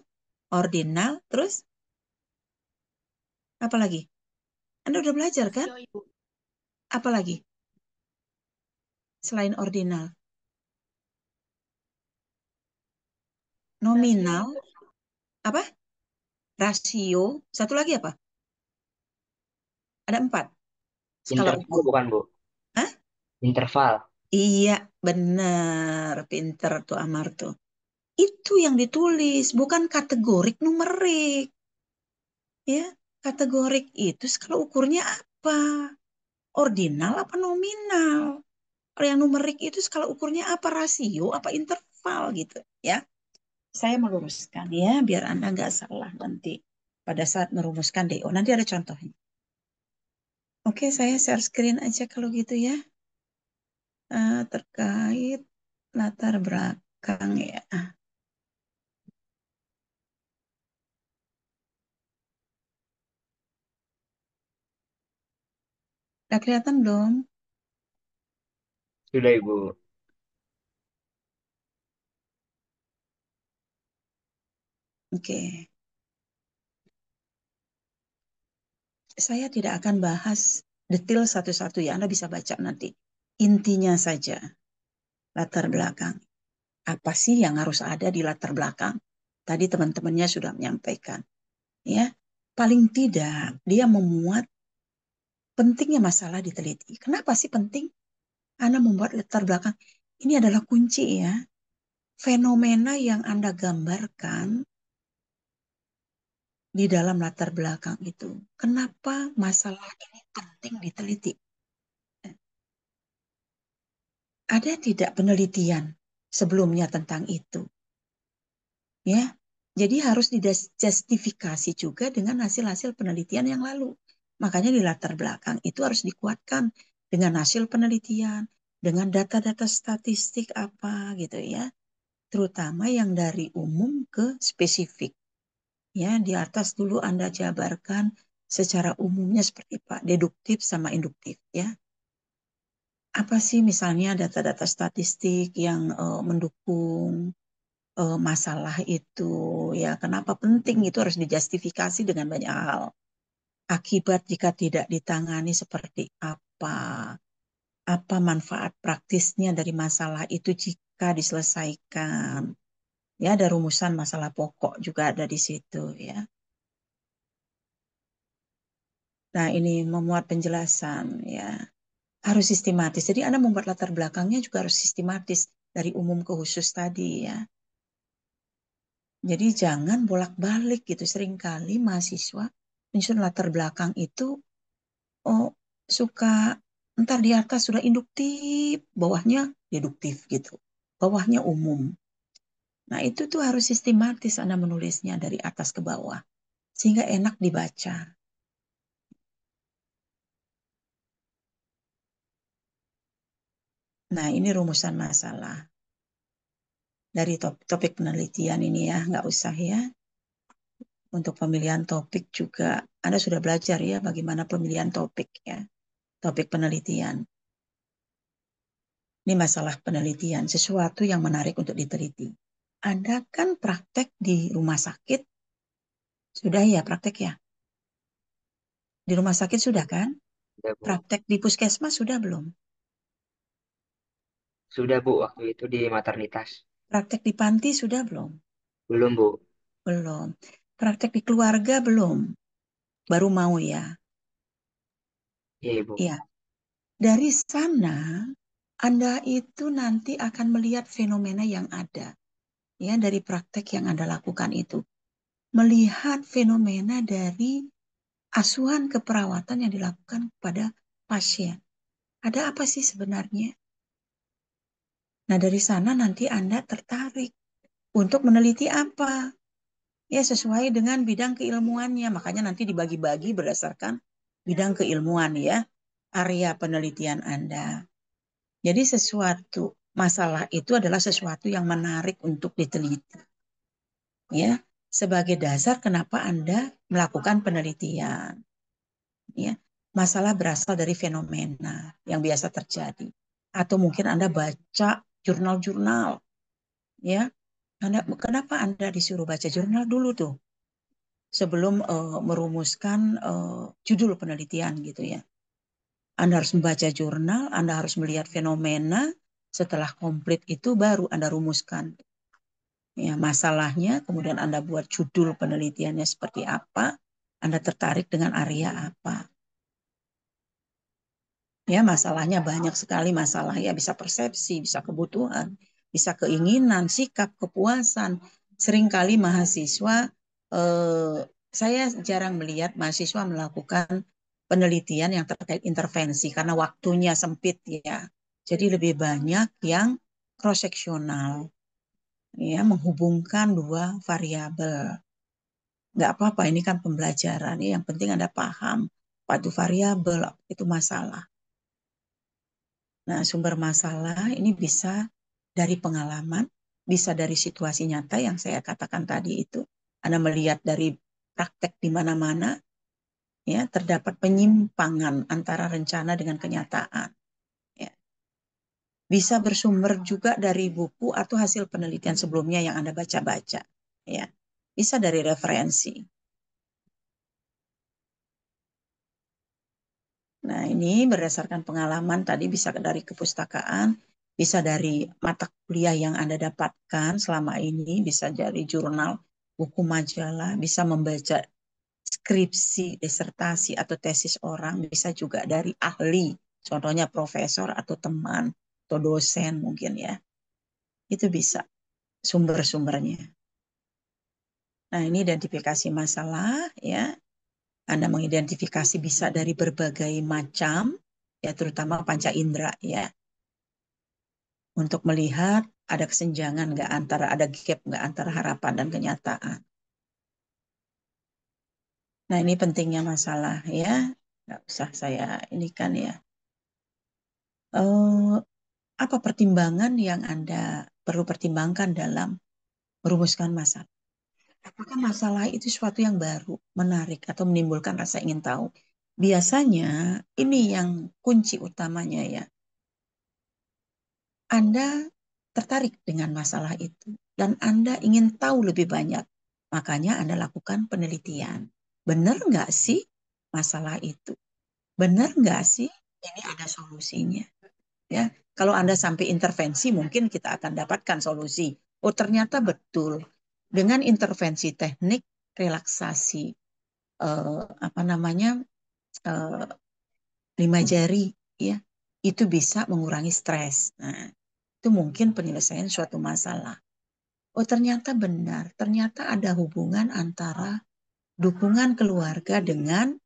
ordinal terus apalagi anda udah belajar kan iya, apalagi selain ordinal nominal apa rasio satu lagi apa ada empat skala interval Kalau... bukan bu Hah? interval iya benar pinter tuh Amar tuh itu yang ditulis bukan kategorik numerik ya kategorik itu skala ukurnya apa ordinal apa nominal kalau yang numerik itu skala ukurnya apa rasio apa interval gitu ya saya meluruskan ya, biar Anda nggak salah nanti pada saat merumuskan DO. Nanti ada contohnya. Oke, saya share screen aja kalau gitu ya. Eh, terkait latar belakang ya. Udah kelihatan belum? Sudah Ibu. Oke. Saya tidak akan bahas detail satu-satu ya, Anda bisa baca nanti. Intinya saja, latar belakang. Apa sih yang harus ada di latar belakang? Tadi teman-temannya sudah menyampaikan. Ya, paling tidak dia memuat pentingnya masalah diteliti. Kenapa sih penting? Anda membuat latar belakang. Ini adalah kunci ya. Fenomena yang Anda gambarkan di dalam latar belakang itu. Kenapa masalah ini penting diteliti? Ada tidak penelitian sebelumnya tentang itu? Ya, jadi harus dijustifikasi juga dengan hasil-hasil penelitian yang lalu. Makanya di latar belakang itu harus dikuatkan dengan hasil penelitian, dengan data-data statistik apa gitu ya. Terutama yang dari umum ke spesifik ya di atas dulu Anda jabarkan secara umumnya seperti Pak deduktif sama induktif ya. Apa sih misalnya data-data statistik yang uh, mendukung uh, masalah itu ya kenapa penting itu harus dijustifikasi dengan banyak hal. Akibat jika tidak ditangani seperti apa? Apa manfaat praktisnya dari masalah itu jika diselesaikan? Ya, ada rumusan masalah pokok juga ada di situ ya. Nah, ini memuat penjelasan ya. Harus sistematis. Jadi Anda membuat latar belakangnya juga harus sistematis dari umum ke khusus tadi ya. Jadi jangan bolak-balik gitu. Seringkali mahasiswa menyusun latar belakang itu oh suka ntar di atas sudah induktif, bawahnya deduktif gitu. Bawahnya umum. Nah, itu tuh harus sistematis Anda menulisnya dari atas ke bawah sehingga enak dibaca. Nah, ini rumusan masalah. Dari topik, penelitian ini ya, nggak usah ya. Untuk pemilihan topik juga, Anda sudah belajar ya bagaimana pemilihan topik ya. Topik penelitian. Ini masalah penelitian, sesuatu yang menarik untuk diteliti. Anda kan praktek di rumah sakit. Sudah ya praktek ya? Di rumah sakit sudah kan? Sudah, Praktek di puskesmas sudah belum? Sudah, Bu, waktu itu di maternitas. Praktek di panti sudah belum? Belum, Bu. Belum. Praktek di keluarga belum? Baru mau ya? Iya, bu. Iya. Dari sana, Anda itu nanti akan melihat fenomena yang ada ya dari praktek yang Anda lakukan itu. Melihat fenomena dari asuhan keperawatan yang dilakukan kepada pasien. Ada apa sih sebenarnya? Nah, dari sana nanti Anda tertarik untuk meneliti apa? Ya, sesuai dengan bidang keilmuannya. Makanya nanti dibagi-bagi berdasarkan bidang keilmuan ya, area penelitian Anda. Jadi sesuatu masalah itu adalah sesuatu yang menarik untuk diteliti. Ya, sebagai dasar kenapa Anda melakukan penelitian. Ya, masalah berasal dari fenomena yang biasa terjadi atau mungkin Anda baca jurnal-jurnal. Ya. Anda kenapa Anda disuruh baca jurnal dulu tuh? Sebelum uh, merumuskan uh, judul penelitian gitu ya. Anda harus membaca jurnal, Anda harus melihat fenomena, setelah komplit itu baru Anda rumuskan ya, masalahnya, kemudian Anda buat judul penelitiannya seperti apa, Anda tertarik dengan area apa. Ya, masalahnya banyak sekali masalah ya, bisa persepsi, bisa kebutuhan, bisa keinginan, sikap, kepuasan. Seringkali mahasiswa eh, saya jarang melihat mahasiswa melakukan penelitian yang terkait intervensi karena waktunya sempit ya. Jadi lebih banyak yang cross sectional, ya menghubungkan dua variabel. Nggak apa-apa ini kan pembelajaran ya, yang penting Anda paham apa itu variabel, itu masalah. Nah, sumber masalah ini bisa dari pengalaman, bisa dari situasi nyata yang saya katakan tadi itu. Anda melihat dari praktek di mana-mana, ya terdapat penyimpangan antara rencana dengan kenyataan bisa bersumber juga dari buku atau hasil penelitian sebelumnya yang Anda baca-baca. Ya, bisa dari referensi. Nah, ini berdasarkan pengalaman tadi bisa dari kepustakaan, bisa dari mata kuliah yang Anda dapatkan selama ini, bisa dari jurnal, buku majalah, bisa membaca skripsi, disertasi, atau tesis orang, bisa juga dari ahli, contohnya profesor atau teman, atau dosen mungkin ya. Itu bisa sumber-sumbernya. Nah, ini identifikasi masalah ya. Anda mengidentifikasi bisa dari berbagai macam ya terutama panca indera ya. Untuk melihat ada kesenjangan nggak antara ada gap nggak antara harapan dan kenyataan. Nah ini pentingnya masalah ya, nggak usah saya ini kan ya. Uh, apa pertimbangan yang Anda perlu pertimbangkan dalam merumuskan masalah? Apakah masalah itu sesuatu yang baru, menarik, atau menimbulkan rasa ingin tahu? Biasanya ini yang kunci utamanya ya. Anda tertarik dengan masalah itu dan Anda ingin tahu lebih banyak. Makanya Anda lakukan penelitian. Benar nggak sih masalah itu? Benar nggak sih ini ada solusinya? Ya, kalau Anda sampai intervensi, mungkin kita akan dapatkan solusi. Oh, ternyata betul. Dengan intervensi teknik, relaksasi, eh, apa namanya, eh, lima jari, ya, itu bisa mengurangi stres. Nah, itu mungkin penyelesaian suatu masalah. Oh, ternyata benar. Ternyata ada hubungan antara dukungan keluarga dengan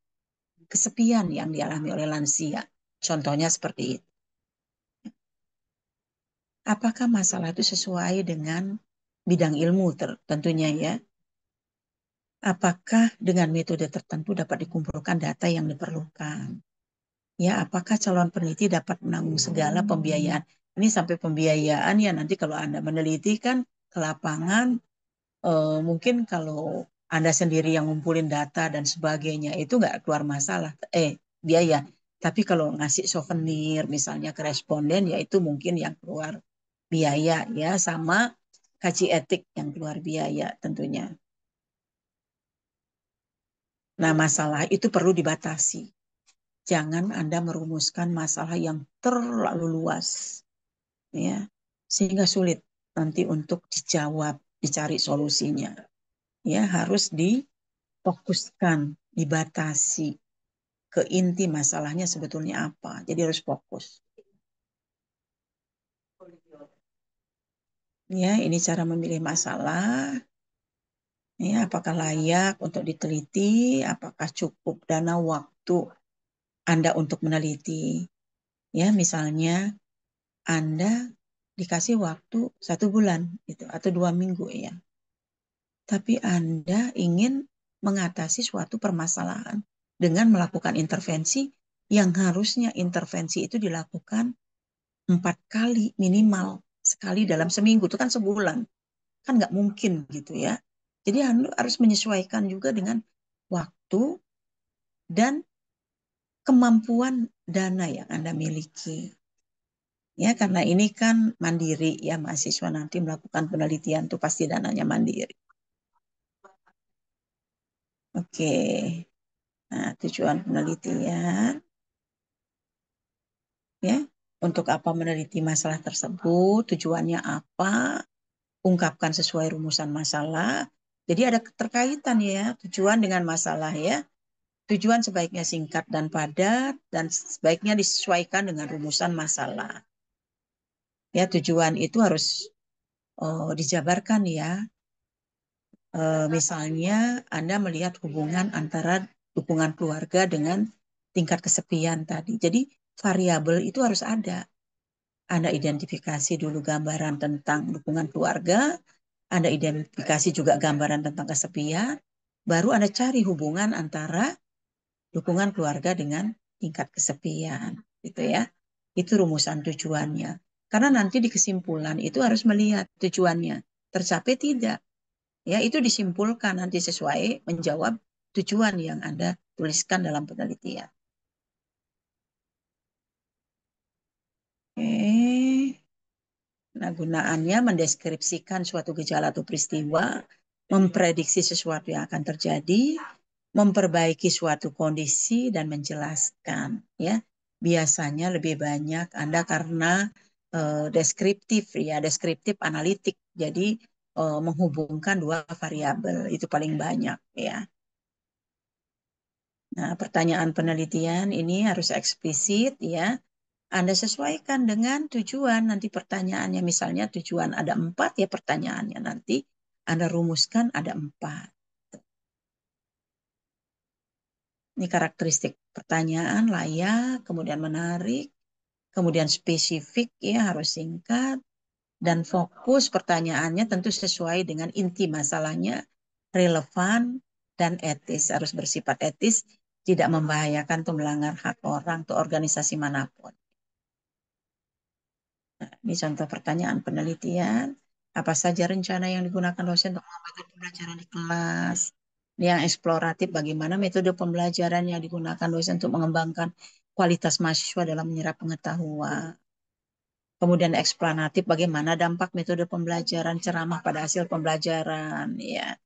kesepian yang dialami oleh lansia. Contohnya seperti itu apakah masalah itu sesuai dengan bidang ilmu tentunya ya. Apakah dengan metode tertentu dapat dikumpulkan data yang diperlukan? Ya, apakah calon peneliti dapat menanggung segala pembiayaan? Ini sampai pembiayaan ya nanti kalau Anda meneliti kan ke lapangan eh, mungkin kalau Anda sendiri yang ngumpulin data dan sebagainya itu nggak keluar masalah eh biaya. Tapi kalau ngasih souvenir misalnya ke responden ya itu mungkin yang keluar biaya ya sama kaji etik yang keluar biaya tentunya. Nah, masalah itu perlu dibatasi. Jangan Anda merumuskan masalah yang terlalu luas. Ya, sehingga sulit nanti untuk dijawab, dicari solusinya. Ya, harus difokuskan, dibatasi ke inti masalahnya sebetulnya apa. Jadi harus fokus. Ya, ini cara memilih masalah. Ya, apakah layak untuk diteliti? Apakah cukup dana waktu Anda untuk meneliti? Ya, misalnya Anda dikasih waktu satu bulan itu atau dua minggu ya. Tapi Anda ingin mengatasi suatu permasalahan dengan melakukan intervensi yang harusnya intervensi itu dilakukan empat kali minimal sekali dalam seminggu itu kan sebulan kan nggak mungkin gitu ya jadi harus menyesuaikan juga dengan waktu dan kemampuan dana yang anda miliki ya karena ini kan mandiri ya mahasiswa nanti melakukan penelitian tuh pasti dananya mandiri oke nah tujuan penelitian ya untuk apa meneliti masalah tersebut, tujuannya apa, ungkapkan sesuai rumusan masalah. Jadi ada keterkaitan ya, tujuan dengan masalah ya. Tujuan sebaiknya singkat dan padat dan sebaiknya disesuaikan dengan rumusan masalah. Ya, tujuan itu harus oh, dijabarkan ya. E, misalnya Anda melihat hubungan antara dukungan keluarga dengan tingkat kesepian tadi. Jadi variabel itu harus ada. Anda identifikasi dulu gambaran tentang dukungan keluarga, Anda identifikasi juga gambaran tentang kesepian, baru Anda cari hubungan antara dukungan keluarga dengan tingkat kesepian, gitu ya. Itu rumusan tujuannya. Karena nanti di kesimpulan itu harus melihat tujuannya tercapai tidak. Ya, itu disimpulkan nanti sesuai menjawab tujuan yang Anda tuliskan dalam penelitian. Oke. Nah, gunaannya mendeskripsikan suatu gejala atau peristiwa, memprediksi sesuatu yang akan terjadi, memperbaiki suatu kondisi dan menjelaskan, ya. Biasanya lebih banyak Anda karena uh, deskriptif ya, deskriptif analitik. Jadi uh, menghubungkan dua variabel itu paling banyak ya. Nah, pertanyaan penelitian ini harus eksplisit ya anda sesuaikan dengan tujuan nanti pertanyaannya. Misalnya tujuan ada empat, ya pertanyaannya nanti Anda rumuskan ada empat. Ini karakteristik pertanyaan layak, kemudian menarik, kemudian spesifik ya harus singkat, dan fokus pertanyaannya tentu sesuai dengan inti masalahnya, relevan, dan etis. Harus bersifat etis, tidak membahayakan atau melanggar hak orang atau organisasi manapun ini contoh pertanyaan penelitian. Apa saja rencana yang digunakan dosen untuk mengamalkan pembelajaran di kelas? Yang eksploratif bagaimana metode pembelajaran yang digunakan dosen untuk mengembangkan kualitas mahasiswa dalam menyerap pengetahuan. Kemudian eksplanatif bagaimana dampak metode pembelajaran ceramah pada hasil pembelajaran ya.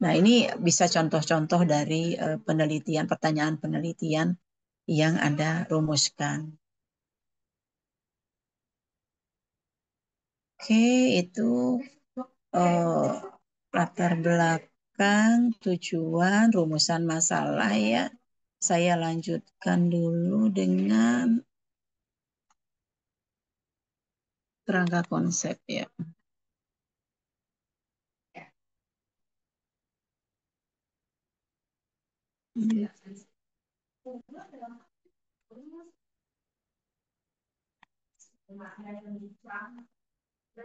Nah, ini bisa contoh-contoh dari eh, penelitian pertanyaan penelitian yang Anda rumuskan. Oke, itu eh, latar belakang, tujuan, rumusan masalah ya. Saya lanjutkan dulu dengan kerangka konsep ya. ya. Nah,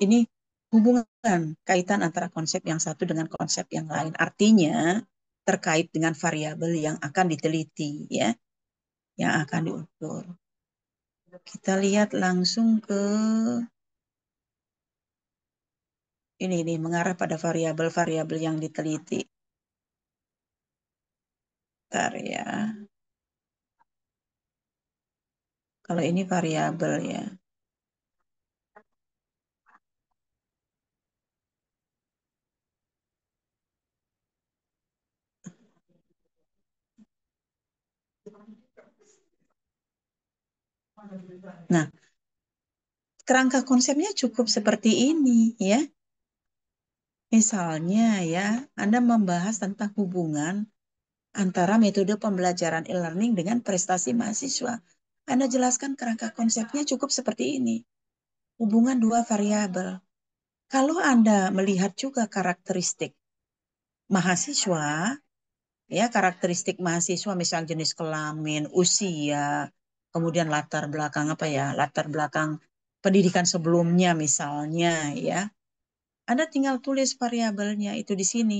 ini hubungan kaitan antara konsep yang satu dengan konsep yang lain. Artinya terkait dengan variabel yang akan diteliti ya, yang akan diukur. Kita lihat langsung ke ini nih mengarah pada variabel-variabel yang diteliti. Bentar ya. Kalau ini variabel ya. Nah, kerangka konsepnya cukup seperti ini ya. Misalnya ya, Anda membahas tentang hubungan antara metode pembelajaran e-learning dengan prestasi mahasiswa. Anda jelaskan kerangka konsepnya cukup seperti ini. Hubungan dua variabel. Kalau Anda melihat juga karakteristik mahasiswa, ya karakteristik mahasiswa misal jenis kelamin, usia, kemudian latar belakang apa ya, latar belakang pendidikan sebelumnya misalnya ya anda tinggal tulis variabelnya itu di sini.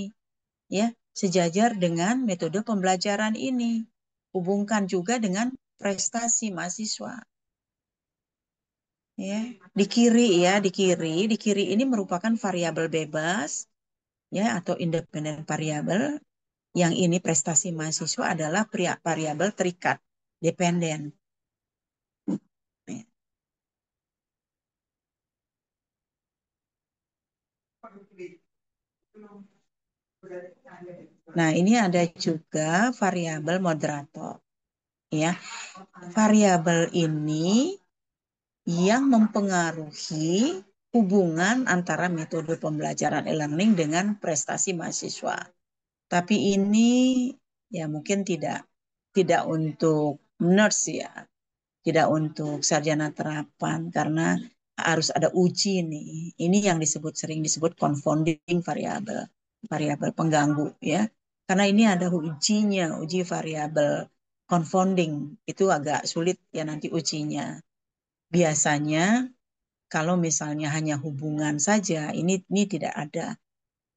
Ya, sejajar dengan metode pembelajaran ini. Hubungkan juga dengan prestasi mahasiswa. Ya, di kiri ya, di kiri, di kiri ini merupakan variabel bebas ya atau independen variabel. Yang ini prestasi mahasiswa adalah variabel terikat, dependent Nah, ini ada juga variabel moderator. Ya. Variabel ini yang mempengaruhi hubungan antara metode pembelajaran e-learning dengan prestasi mahasiswa. Tapi ini ya mungkin tidak tidak untuk nurse ya, tidak untuk sarjana terapan karena harus ada uji nih. Ini yang disebut sering disebut confounding variable variabel pengganggu ya. Karena ini ada ujinya, uji variabel confounding itu agak sulit ya nanti ujinya. Biasanya kalau misalnya hanya hubungan saja ini ini tidak ada.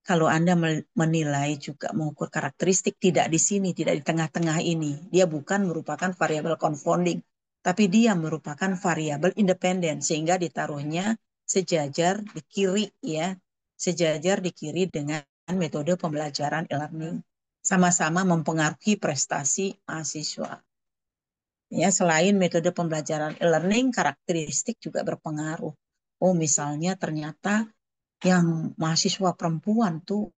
Kalau Anda menilai juga mengukur karakteristik tidak di sini, tidak di tengah-tengah ini. Dia bukan merupakan variabel confounding, tapi dia merupakan variabel independen sehingga ditaruhnya sejajar di kiri ya, sejajar di kiri dengan metode pembelajaran e-learning sama-sama mempengaruhi prestasi mahasiswa. Ya, selain metode pembelajaran e-learning, karakteristik juga berpengaruh. Oh, misalnya ternyata yang mahasiswa perempuan tuh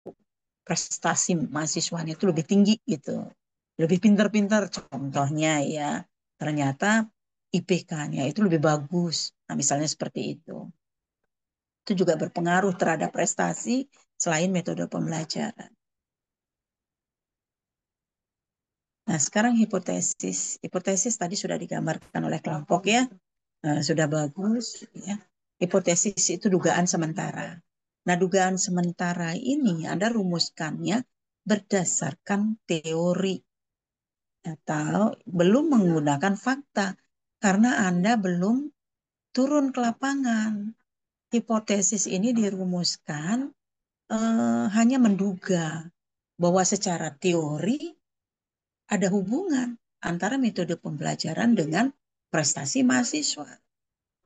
prestasi mahasiswanya itu lebih tinggi gitu. Lebih pintar-pintar. contohnya ya. Ternyata IPK-nya itu lebih bagus. Nah, misalnya seperti itu. Itu juga berpengaruh terhadap prestasi selain metode pembelajaran. Nah, sekarang hipotesis. Hipotesis tadi sudah digambarkan oleh kelompok ya. Nah, sudah bagus ya. Hipotesis itu dugaan sementara. Nah, dugaan sementara ini Anda rumuskannya berdasarkan teori atau belum menggunakan fakta karena Anda belum turun ke lapangan. Hipotesis ini dirumuskan eh, hanya menduga bahwa secara teori ada hubungan antara metode pembelajaran dengan prestasi mahasiswa.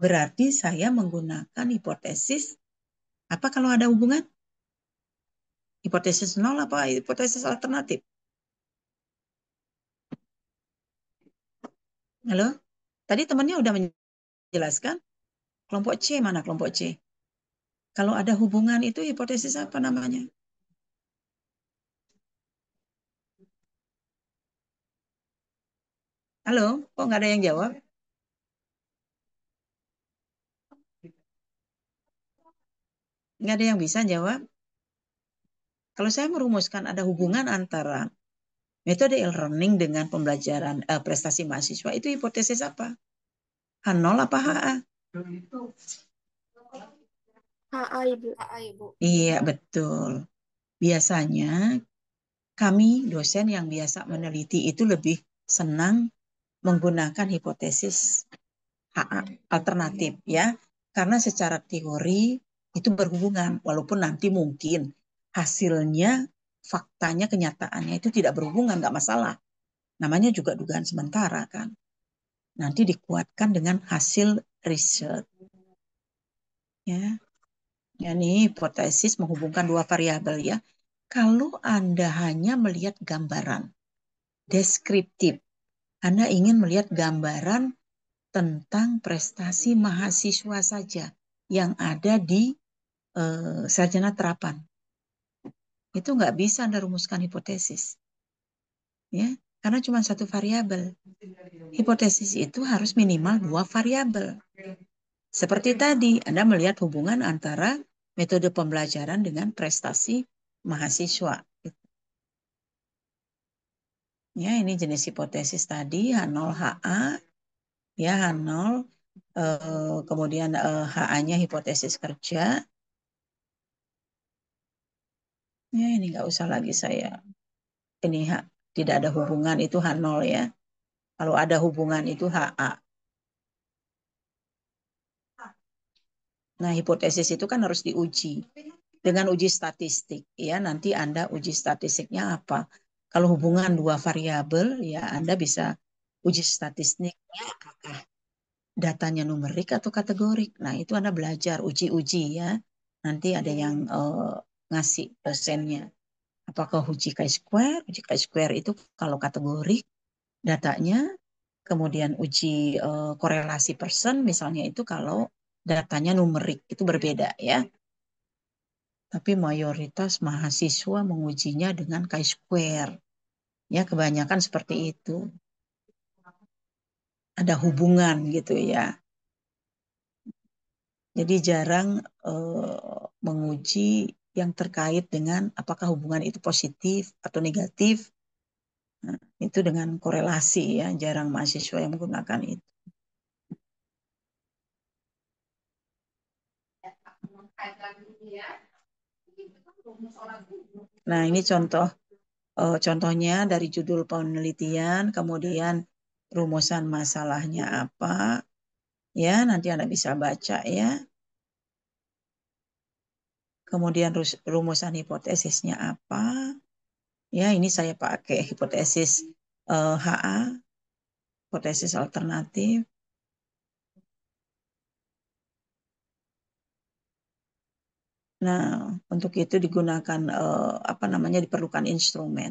Berarti saya menggunakan hipotesis apa kalau ada hubungan? Hipotesis nol apa hipotesis alternatif? Halo? Tadi temannya udah menjelaskan kelompok C mana kelompok C? Kalau ada hubungan itu hipotesis apa namanya? Halo, kok nggak ada yang jawab? Nggak ada yang bisa jawab? Kalau saya merumuskan ada hubungan antara metode e-learning dengan pembelajaran eh, prestasi mahasiswa, itu hipotesis apa? H0 apa HA? AA Ibu. AA Ibu. Iya, betul. Biasanya kami dosen yang biasa meneliti itu lebih senang menggunakan hipotesis AA alternatif iya. ya. Karena secara teori itu berhubungan walaupun nanti mungkin hasilnya faktanya kenyataannya itu tidak berhubungan nggak masalah namanya juga dugaan sementara kan nanti dikuatkan dengan hasil riset ya Ya ini hipotesis menghubungkan dua variabel ya. Kalau Anda hanya melihat gambaran deskriptif, Anda ingin melihat gambaran tentang prestasi mahasiswa saja yang ada di eh, sarjana terapan. Itu nggak bisa Anda rumuskan hipotesis. Ya, karena cuma satu variabel. Hipotesis itu harus minimal dua variabel. Seperti tadi, Anda melihat hubungan antara metode pembelajaran dengan prestasi mahasiswa. Gitu. Ya, ini jenis hipotesis tadi H0 HA ya H0 eh, kemudian eh, HA-nya hipotesis kerja. Ya, ini nggak usah lagi saya ini H, tidak ada hubungan itu H0 ya. Kalau ada hubungan itu HA. Nah, hipotesis itu kan harus diuji dengan uji statistik ya nanti Anda uji statistiknya apa. Kalau hubungan dua variabel ya Anda bisa uji statistiknya apakah datanya numerik atau kategorik. Nah, itu Anda belajar uji-uji ya. Nanti ada yang uh, ngasih persennya Apakah uji chi-square? Uji chi-square itu kalau kategorik datanya kemudian uji uh, korelasi person misalnya itu kalau datanya numerik itu berbeda ya. Tapi mayoritas mahasiswa mengujinya dengan chi-square. Ya, kebanyakan seperti itu. Ada hubungan gitu ya. Jadi jarang eh, menguji yang terkait dengan apakah hubungan itu positif atau negatif. Nah, itu dengan korelasi ya, jarang mahasiswa yang menggunakan itu. Nah, ini contoh eh, contohnya dari judul penelitian, kemudian rumusan masalahnya apa. Ya, nanti Anda bisa baca ya. Kemudian rumusan hipotesisnya apa? Ya, ini saya pakai hipotesis HA, eh, hipotesis alternatif. Nah, untuk itu digunakan uh, apa namanya diperlukan instrumen.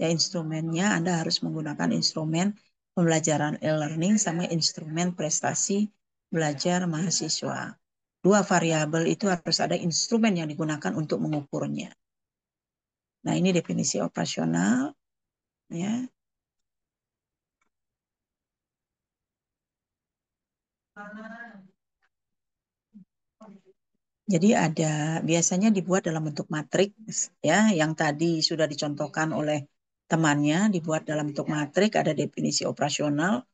Ya instrumennya Anda harus menggunakan instrumen pembelajaran e-learning sama instrumen prestasi belajar mahasiswa. Dua variabel itu harus ada instrumen yang digunakan untuk mengukurnya. Nah, ini definisi operasional ya. Karena jadi ada biasanya dibuat dalam bentuk matriks ya yang tadi sudah dicontohkan hmm. oleh temannya dibuat dalam bentuk ya. matriks ada definisi operasional,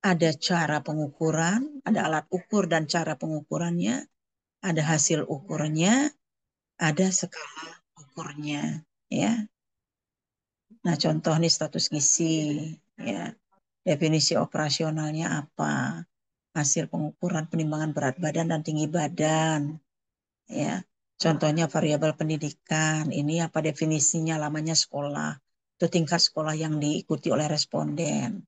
ada cara pengukuran, ada alat ukur dan cara pengukurannya, ada hasil ukurnya, ada skala ukurnya ya. Nah, contoh nih status gizi ya. Definisi operasionalnya apa? Hasil pengukuran penimbangan berat badan dan tinggi badan, ya contohnya variabel pendidikan ini apa definisinya lamanya sekolah itu tingkat sekolah yang diikuti oleh responden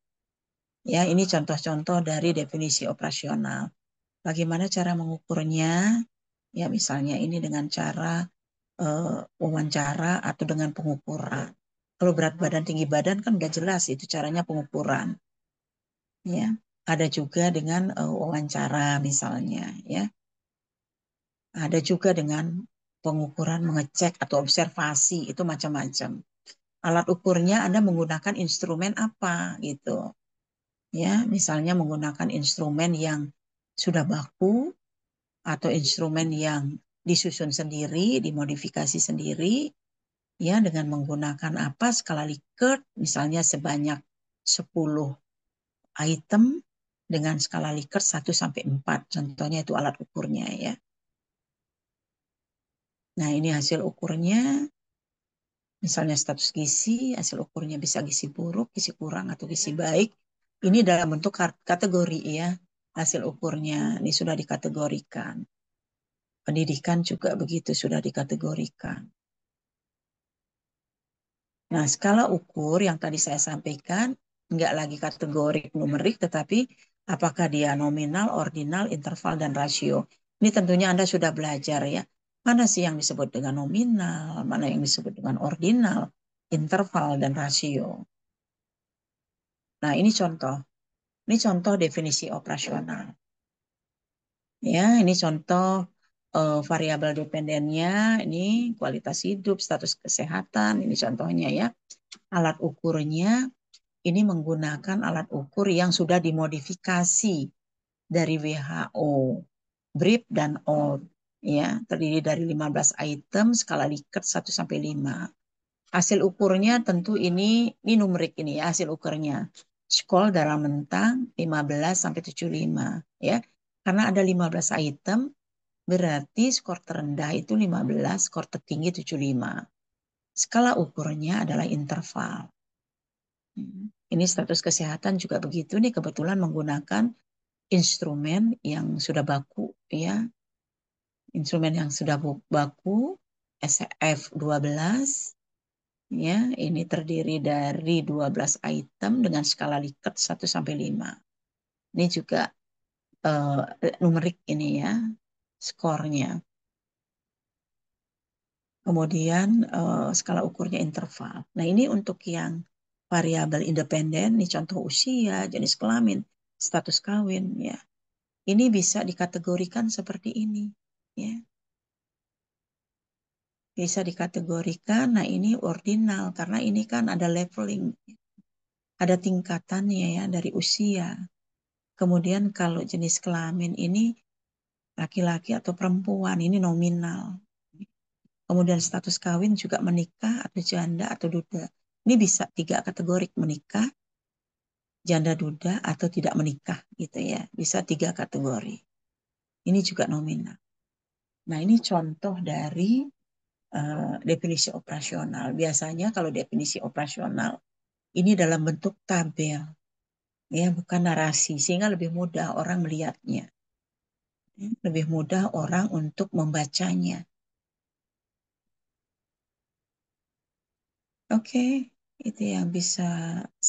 ya ini contoh-contoh dari definisi operasional bagaimana cara mengukurnya ya misalnya ini dengan cara uh, wawancara atau dengan pengukuran kalau berat badan tinggi badan kan nggak jelas itu caranya pengukuran ya ada juga dengan uh, wawancara misalnya ya ada juga dengan pengukuran mengecek atau observasi itu macam-macam. Alat ukurnya Anda menggunakan instrumen apa gitu. Ya, misalnya menggunakan instrumen yang sudah baku atau instrumen yang disusun sendiri, dimodifikasi sendiri ya dengan menggunakan apa skala Likert misalnya sebanyak 10 item dengan skala Likert 1 sampai 4 contohnya itu alat ukurnya ya. Nah, ini hasil ukurnya. Misalnya status gizi, hasil ukurnya bisa gizi buruk, gizi kurang, atau gizi baik. Ini dalam bentuk kategori ya, hasil ukurnya. Ini sudah dikategorikan. Pendidikan juga begitu, sudah dikategorikan. Nah, skala ukur yang tadi saya sampaikan, nggak lagi kategorik numerik, tetapi apakah dia nominal, ordinal, interval, dan rasio. Ini tentunya Anda sudah belajar ya mana sih yang disebut dengan nominal, mana yang disebut dengan ordinal, interval, dan rasio. Nah, ini contoh. Ini contoh definisi operasional. Ya, ini contoh uh, variabel dependennya, ini kualitas hidup, status kesehatan, ini contohnya ya. Alat ukurnya ini menggunakan alat ukur yang sudah dimodifikasi dari WHO, BRIP dan OLD ya terdiri dari 15 item skala Likert 1 sampai 5. Hasil ukurnya tentu ini ini numerik ini ya hasil ukurnya. Skol dalam mentang 15 sampai 75 ya. Karena ada 15 item berarti skor terendah itu 15, skor tertinggi 75. Skala ukurnya adalah interval. Ini status kesehatan juga begitu nih kebetulan menggunakan instrumen yang sudah baku ya instrumen yang sudah baku SF12 ya ini terdiri dari 12 item dengan skala Likert 1 sampai 5. Ini juga uh, numerik ini ya skornya. Kemudian uh, skala ukurnya interval. Nah, ini untuk yang variabel independen, ini contoh usia, jenis kelamin, status kawin ya. Ini bisa dikategorikan seperti ini. Ya. Bisa dikategorikan, nah ini ordinal karena ini kan ada leveling, ada tingkatannya ya dari usia. Kemudian kalau jenis kelamin ini laki-laki atau perempuan ini nominal. Kemudian status kawin juga menikah atau janda atau duda. Ini bisa tiga kategori menikah, janda duda atau tidak menikah gitu ya. Bisa tiga kategori. Ini juga nominal. Nah, ini contoh dari uh, definisi operasional. Biasanya kalau definisi operasional ini dalam bentuk tabel, ya bukan narasi, sehingga lebih mudah orang melihatnya, lebih mudah orang untuk membacanya. Oke, okay, itu yang bisa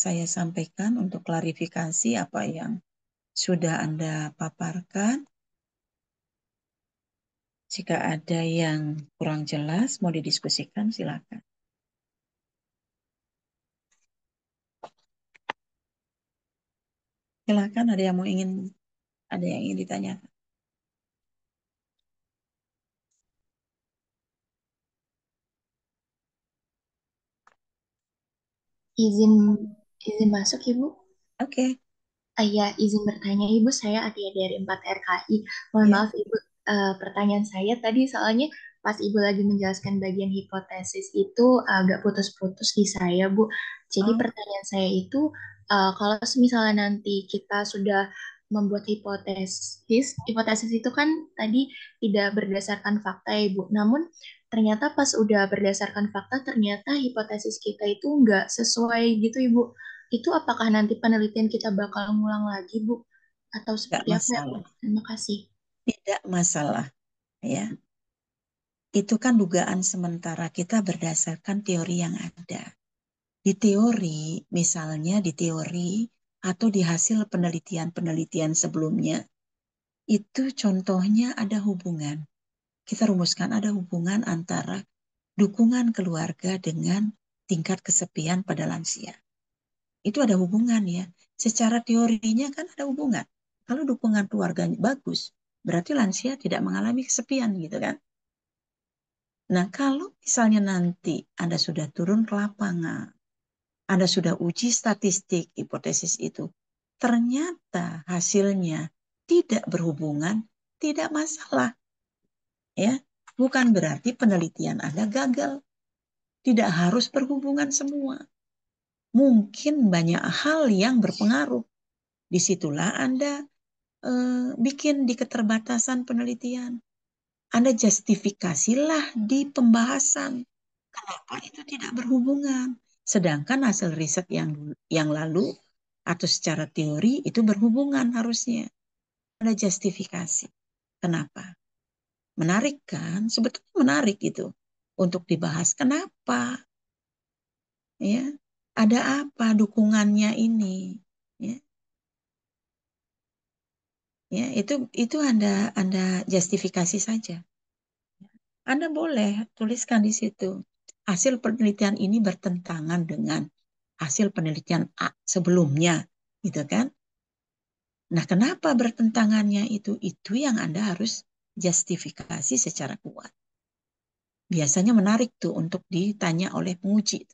saya sampaikan untuk klarifikasi apa yang sudah Anda paparkan. Jika ada yang kurang jelas, mau didiskusikan, silakan. Silakan ada yang mau ingin ada yang ingin ditanyakan. Izin izin masuk Ibu. Oke. Okay. Uh, iya, izin bertanya Ibu, saya Atia dari 4 RKI. Mohon yeah. maaf Ibu uh, pertanyaan saya tadi soalnya pas Ibu lagi menjelaskan bagian hipotesis itu agak putus-putus di saya, Bu. Jadi oh. pertanyaan saya itu uh, kalau misalnya nanti kita sudah membuat hipotesis, hipotesis itu kan tadi tidak berdasarkan fakta ya Ibu. Namun ternyata pas udah berdasarkan fakta ternyata hipotesis kita itu nggak sesuai gitu Ibu. Ya, itu apakah nanti penelitian kita bakal ngulang lagi Bu? Atau seperti apa? Terima kasih tidak masalah ya itu kan dugaan sementara kita berdasarkan teori yang ada di teori misalnya di teori atau di hasil penelitian-penelitian sebelumnya itu contohnya ada hubungan kita rumuskan ada hubungan antara dukungan keluarga dengan tingkat kesepian pada lansia itu ada hubungan ya secara teorinya kan ada hubungan kalau dukungan keluarga bagus berarti lansia tidak mengalami kesepian gitu kan. Nah, kalau misalnya nanti Anda sudah turun ke lapangan, Anda sudah uji statistik hipotesis itu, ternyata hasilnya tidak berhubungan, tidak masalah. Ya, bukan berarti penelitian Anda gagal. Tidak harus berhubungan semua. Mungkin banyak hal yang berpengaruh. Disitulah Anda Eh, bikin di keterbatasan penelitian. Anda justifikasilah di pembahasan kenapa itu tidak berhubungan. Sedangkan hasil riset yang yang lalu atau secara teori itu berhubungan harusnya. Ada justifikasi. Kenapa? Menarik kan? Sebetulnya menarik itu untuk dibahas. Kenapa? Ya, ada apa dukungannya ini? ya itu itu anda anda justifikasi saja anda boleh tuliskan di situ hasil penelitian ini bertentangan dengan hasil penelitian A sebelumnya gitu kan nah kenapa bertentangannya itu itu yang anda harus justifikasi secara kuat biasanya menarik tuh untuk ditanya oleh penguji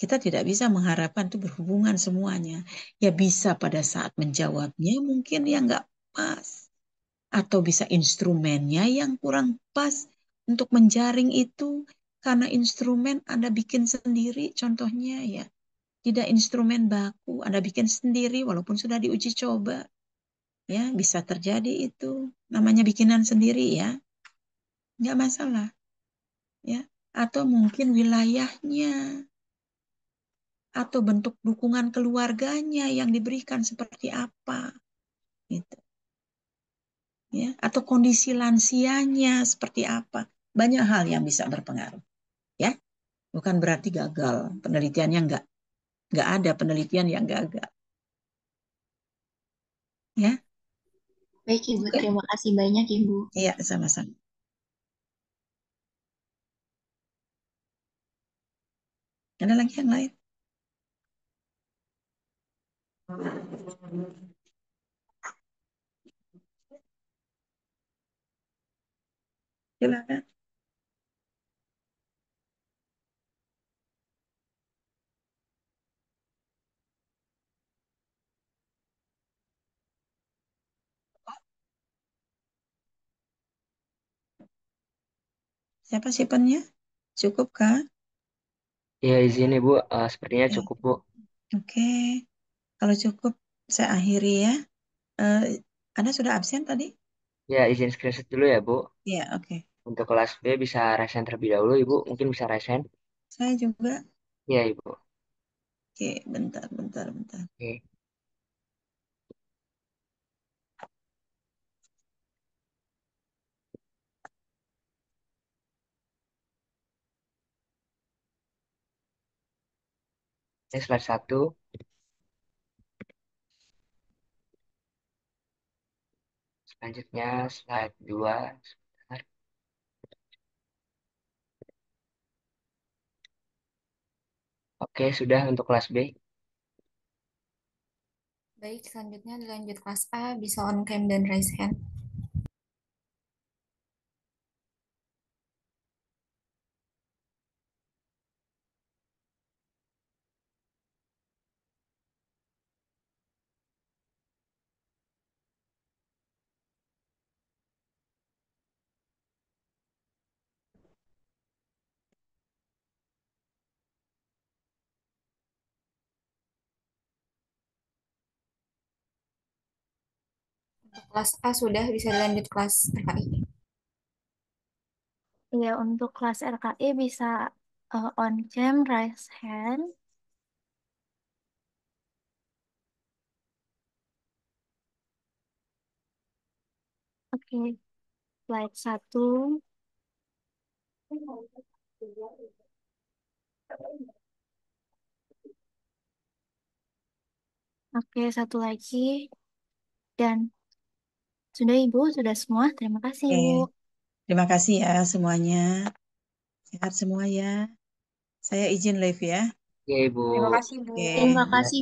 kita tidak bisa mengharapkan itu berhubungan semuanya. Ya bisa pada saat menjawabnya mungkin ya nggak pas. Atau bisa instrumennya yang kurang pas untuk menjaring itu. Karena instrumen Anda bikin sendiri contohnya ya. Tidak instrumen baku, Anda bikin sendiri walaupun sudah diuji coba. Ya, bisa terjadi itu. Namanya bikinan sendiri ya. Nggak masalah. Ya, atau mungkin wilayahnya atau bentuk dukungan keluarganya yang diberikan seperti apa gitu ya atau kondisi lansianya seperti apa banyak hal yang bisa berpengaruh ya bukan berarti gagal penelitiannya nggak, nggak ada penelitian yang gagal ya baik ibu Oke. terima kasih banyak ibu iya sama-sama ada lagi yang lain Silakan. Siapa sipennya? Cukup kah? Iya, izin Ibu. Uh, sepertinya cukup, Bu. Oke. Kalau cukup, saya akhiri ya. Uh, Anda sudah absen tadi? Ya, izin screenshot dulu ya, Bu. Iya, oke. Untuk kelas B bisa resen terlebih dahulu, Ibu. Mungkin bisa resen. Saya juga. Iya, Ibu. Oke, bentar, bentar, bentar. Oke. Ini slide 1. Selanjutnya slide 2. Sebentar. Oke, sudah untuk kelas B. Baik, selanjutnya dilanjut kelas A, bisa on cam dan raise hand. kelas A sudah bisa dilanjut kelas RKI? Iya, untuk kelas RKI bisa uh, on cam, raise hand. Oke, okay. slide satu. Oke, okay, satu lagi. Dan sudah Ibu, sudah semua. Terima kasih Oke, Ibu. terima kasih ya semuanya. Sehat semua ya. Saya izin live ya. Oke, Ibu. Terima kasih, ibu Oke. Terima kasih.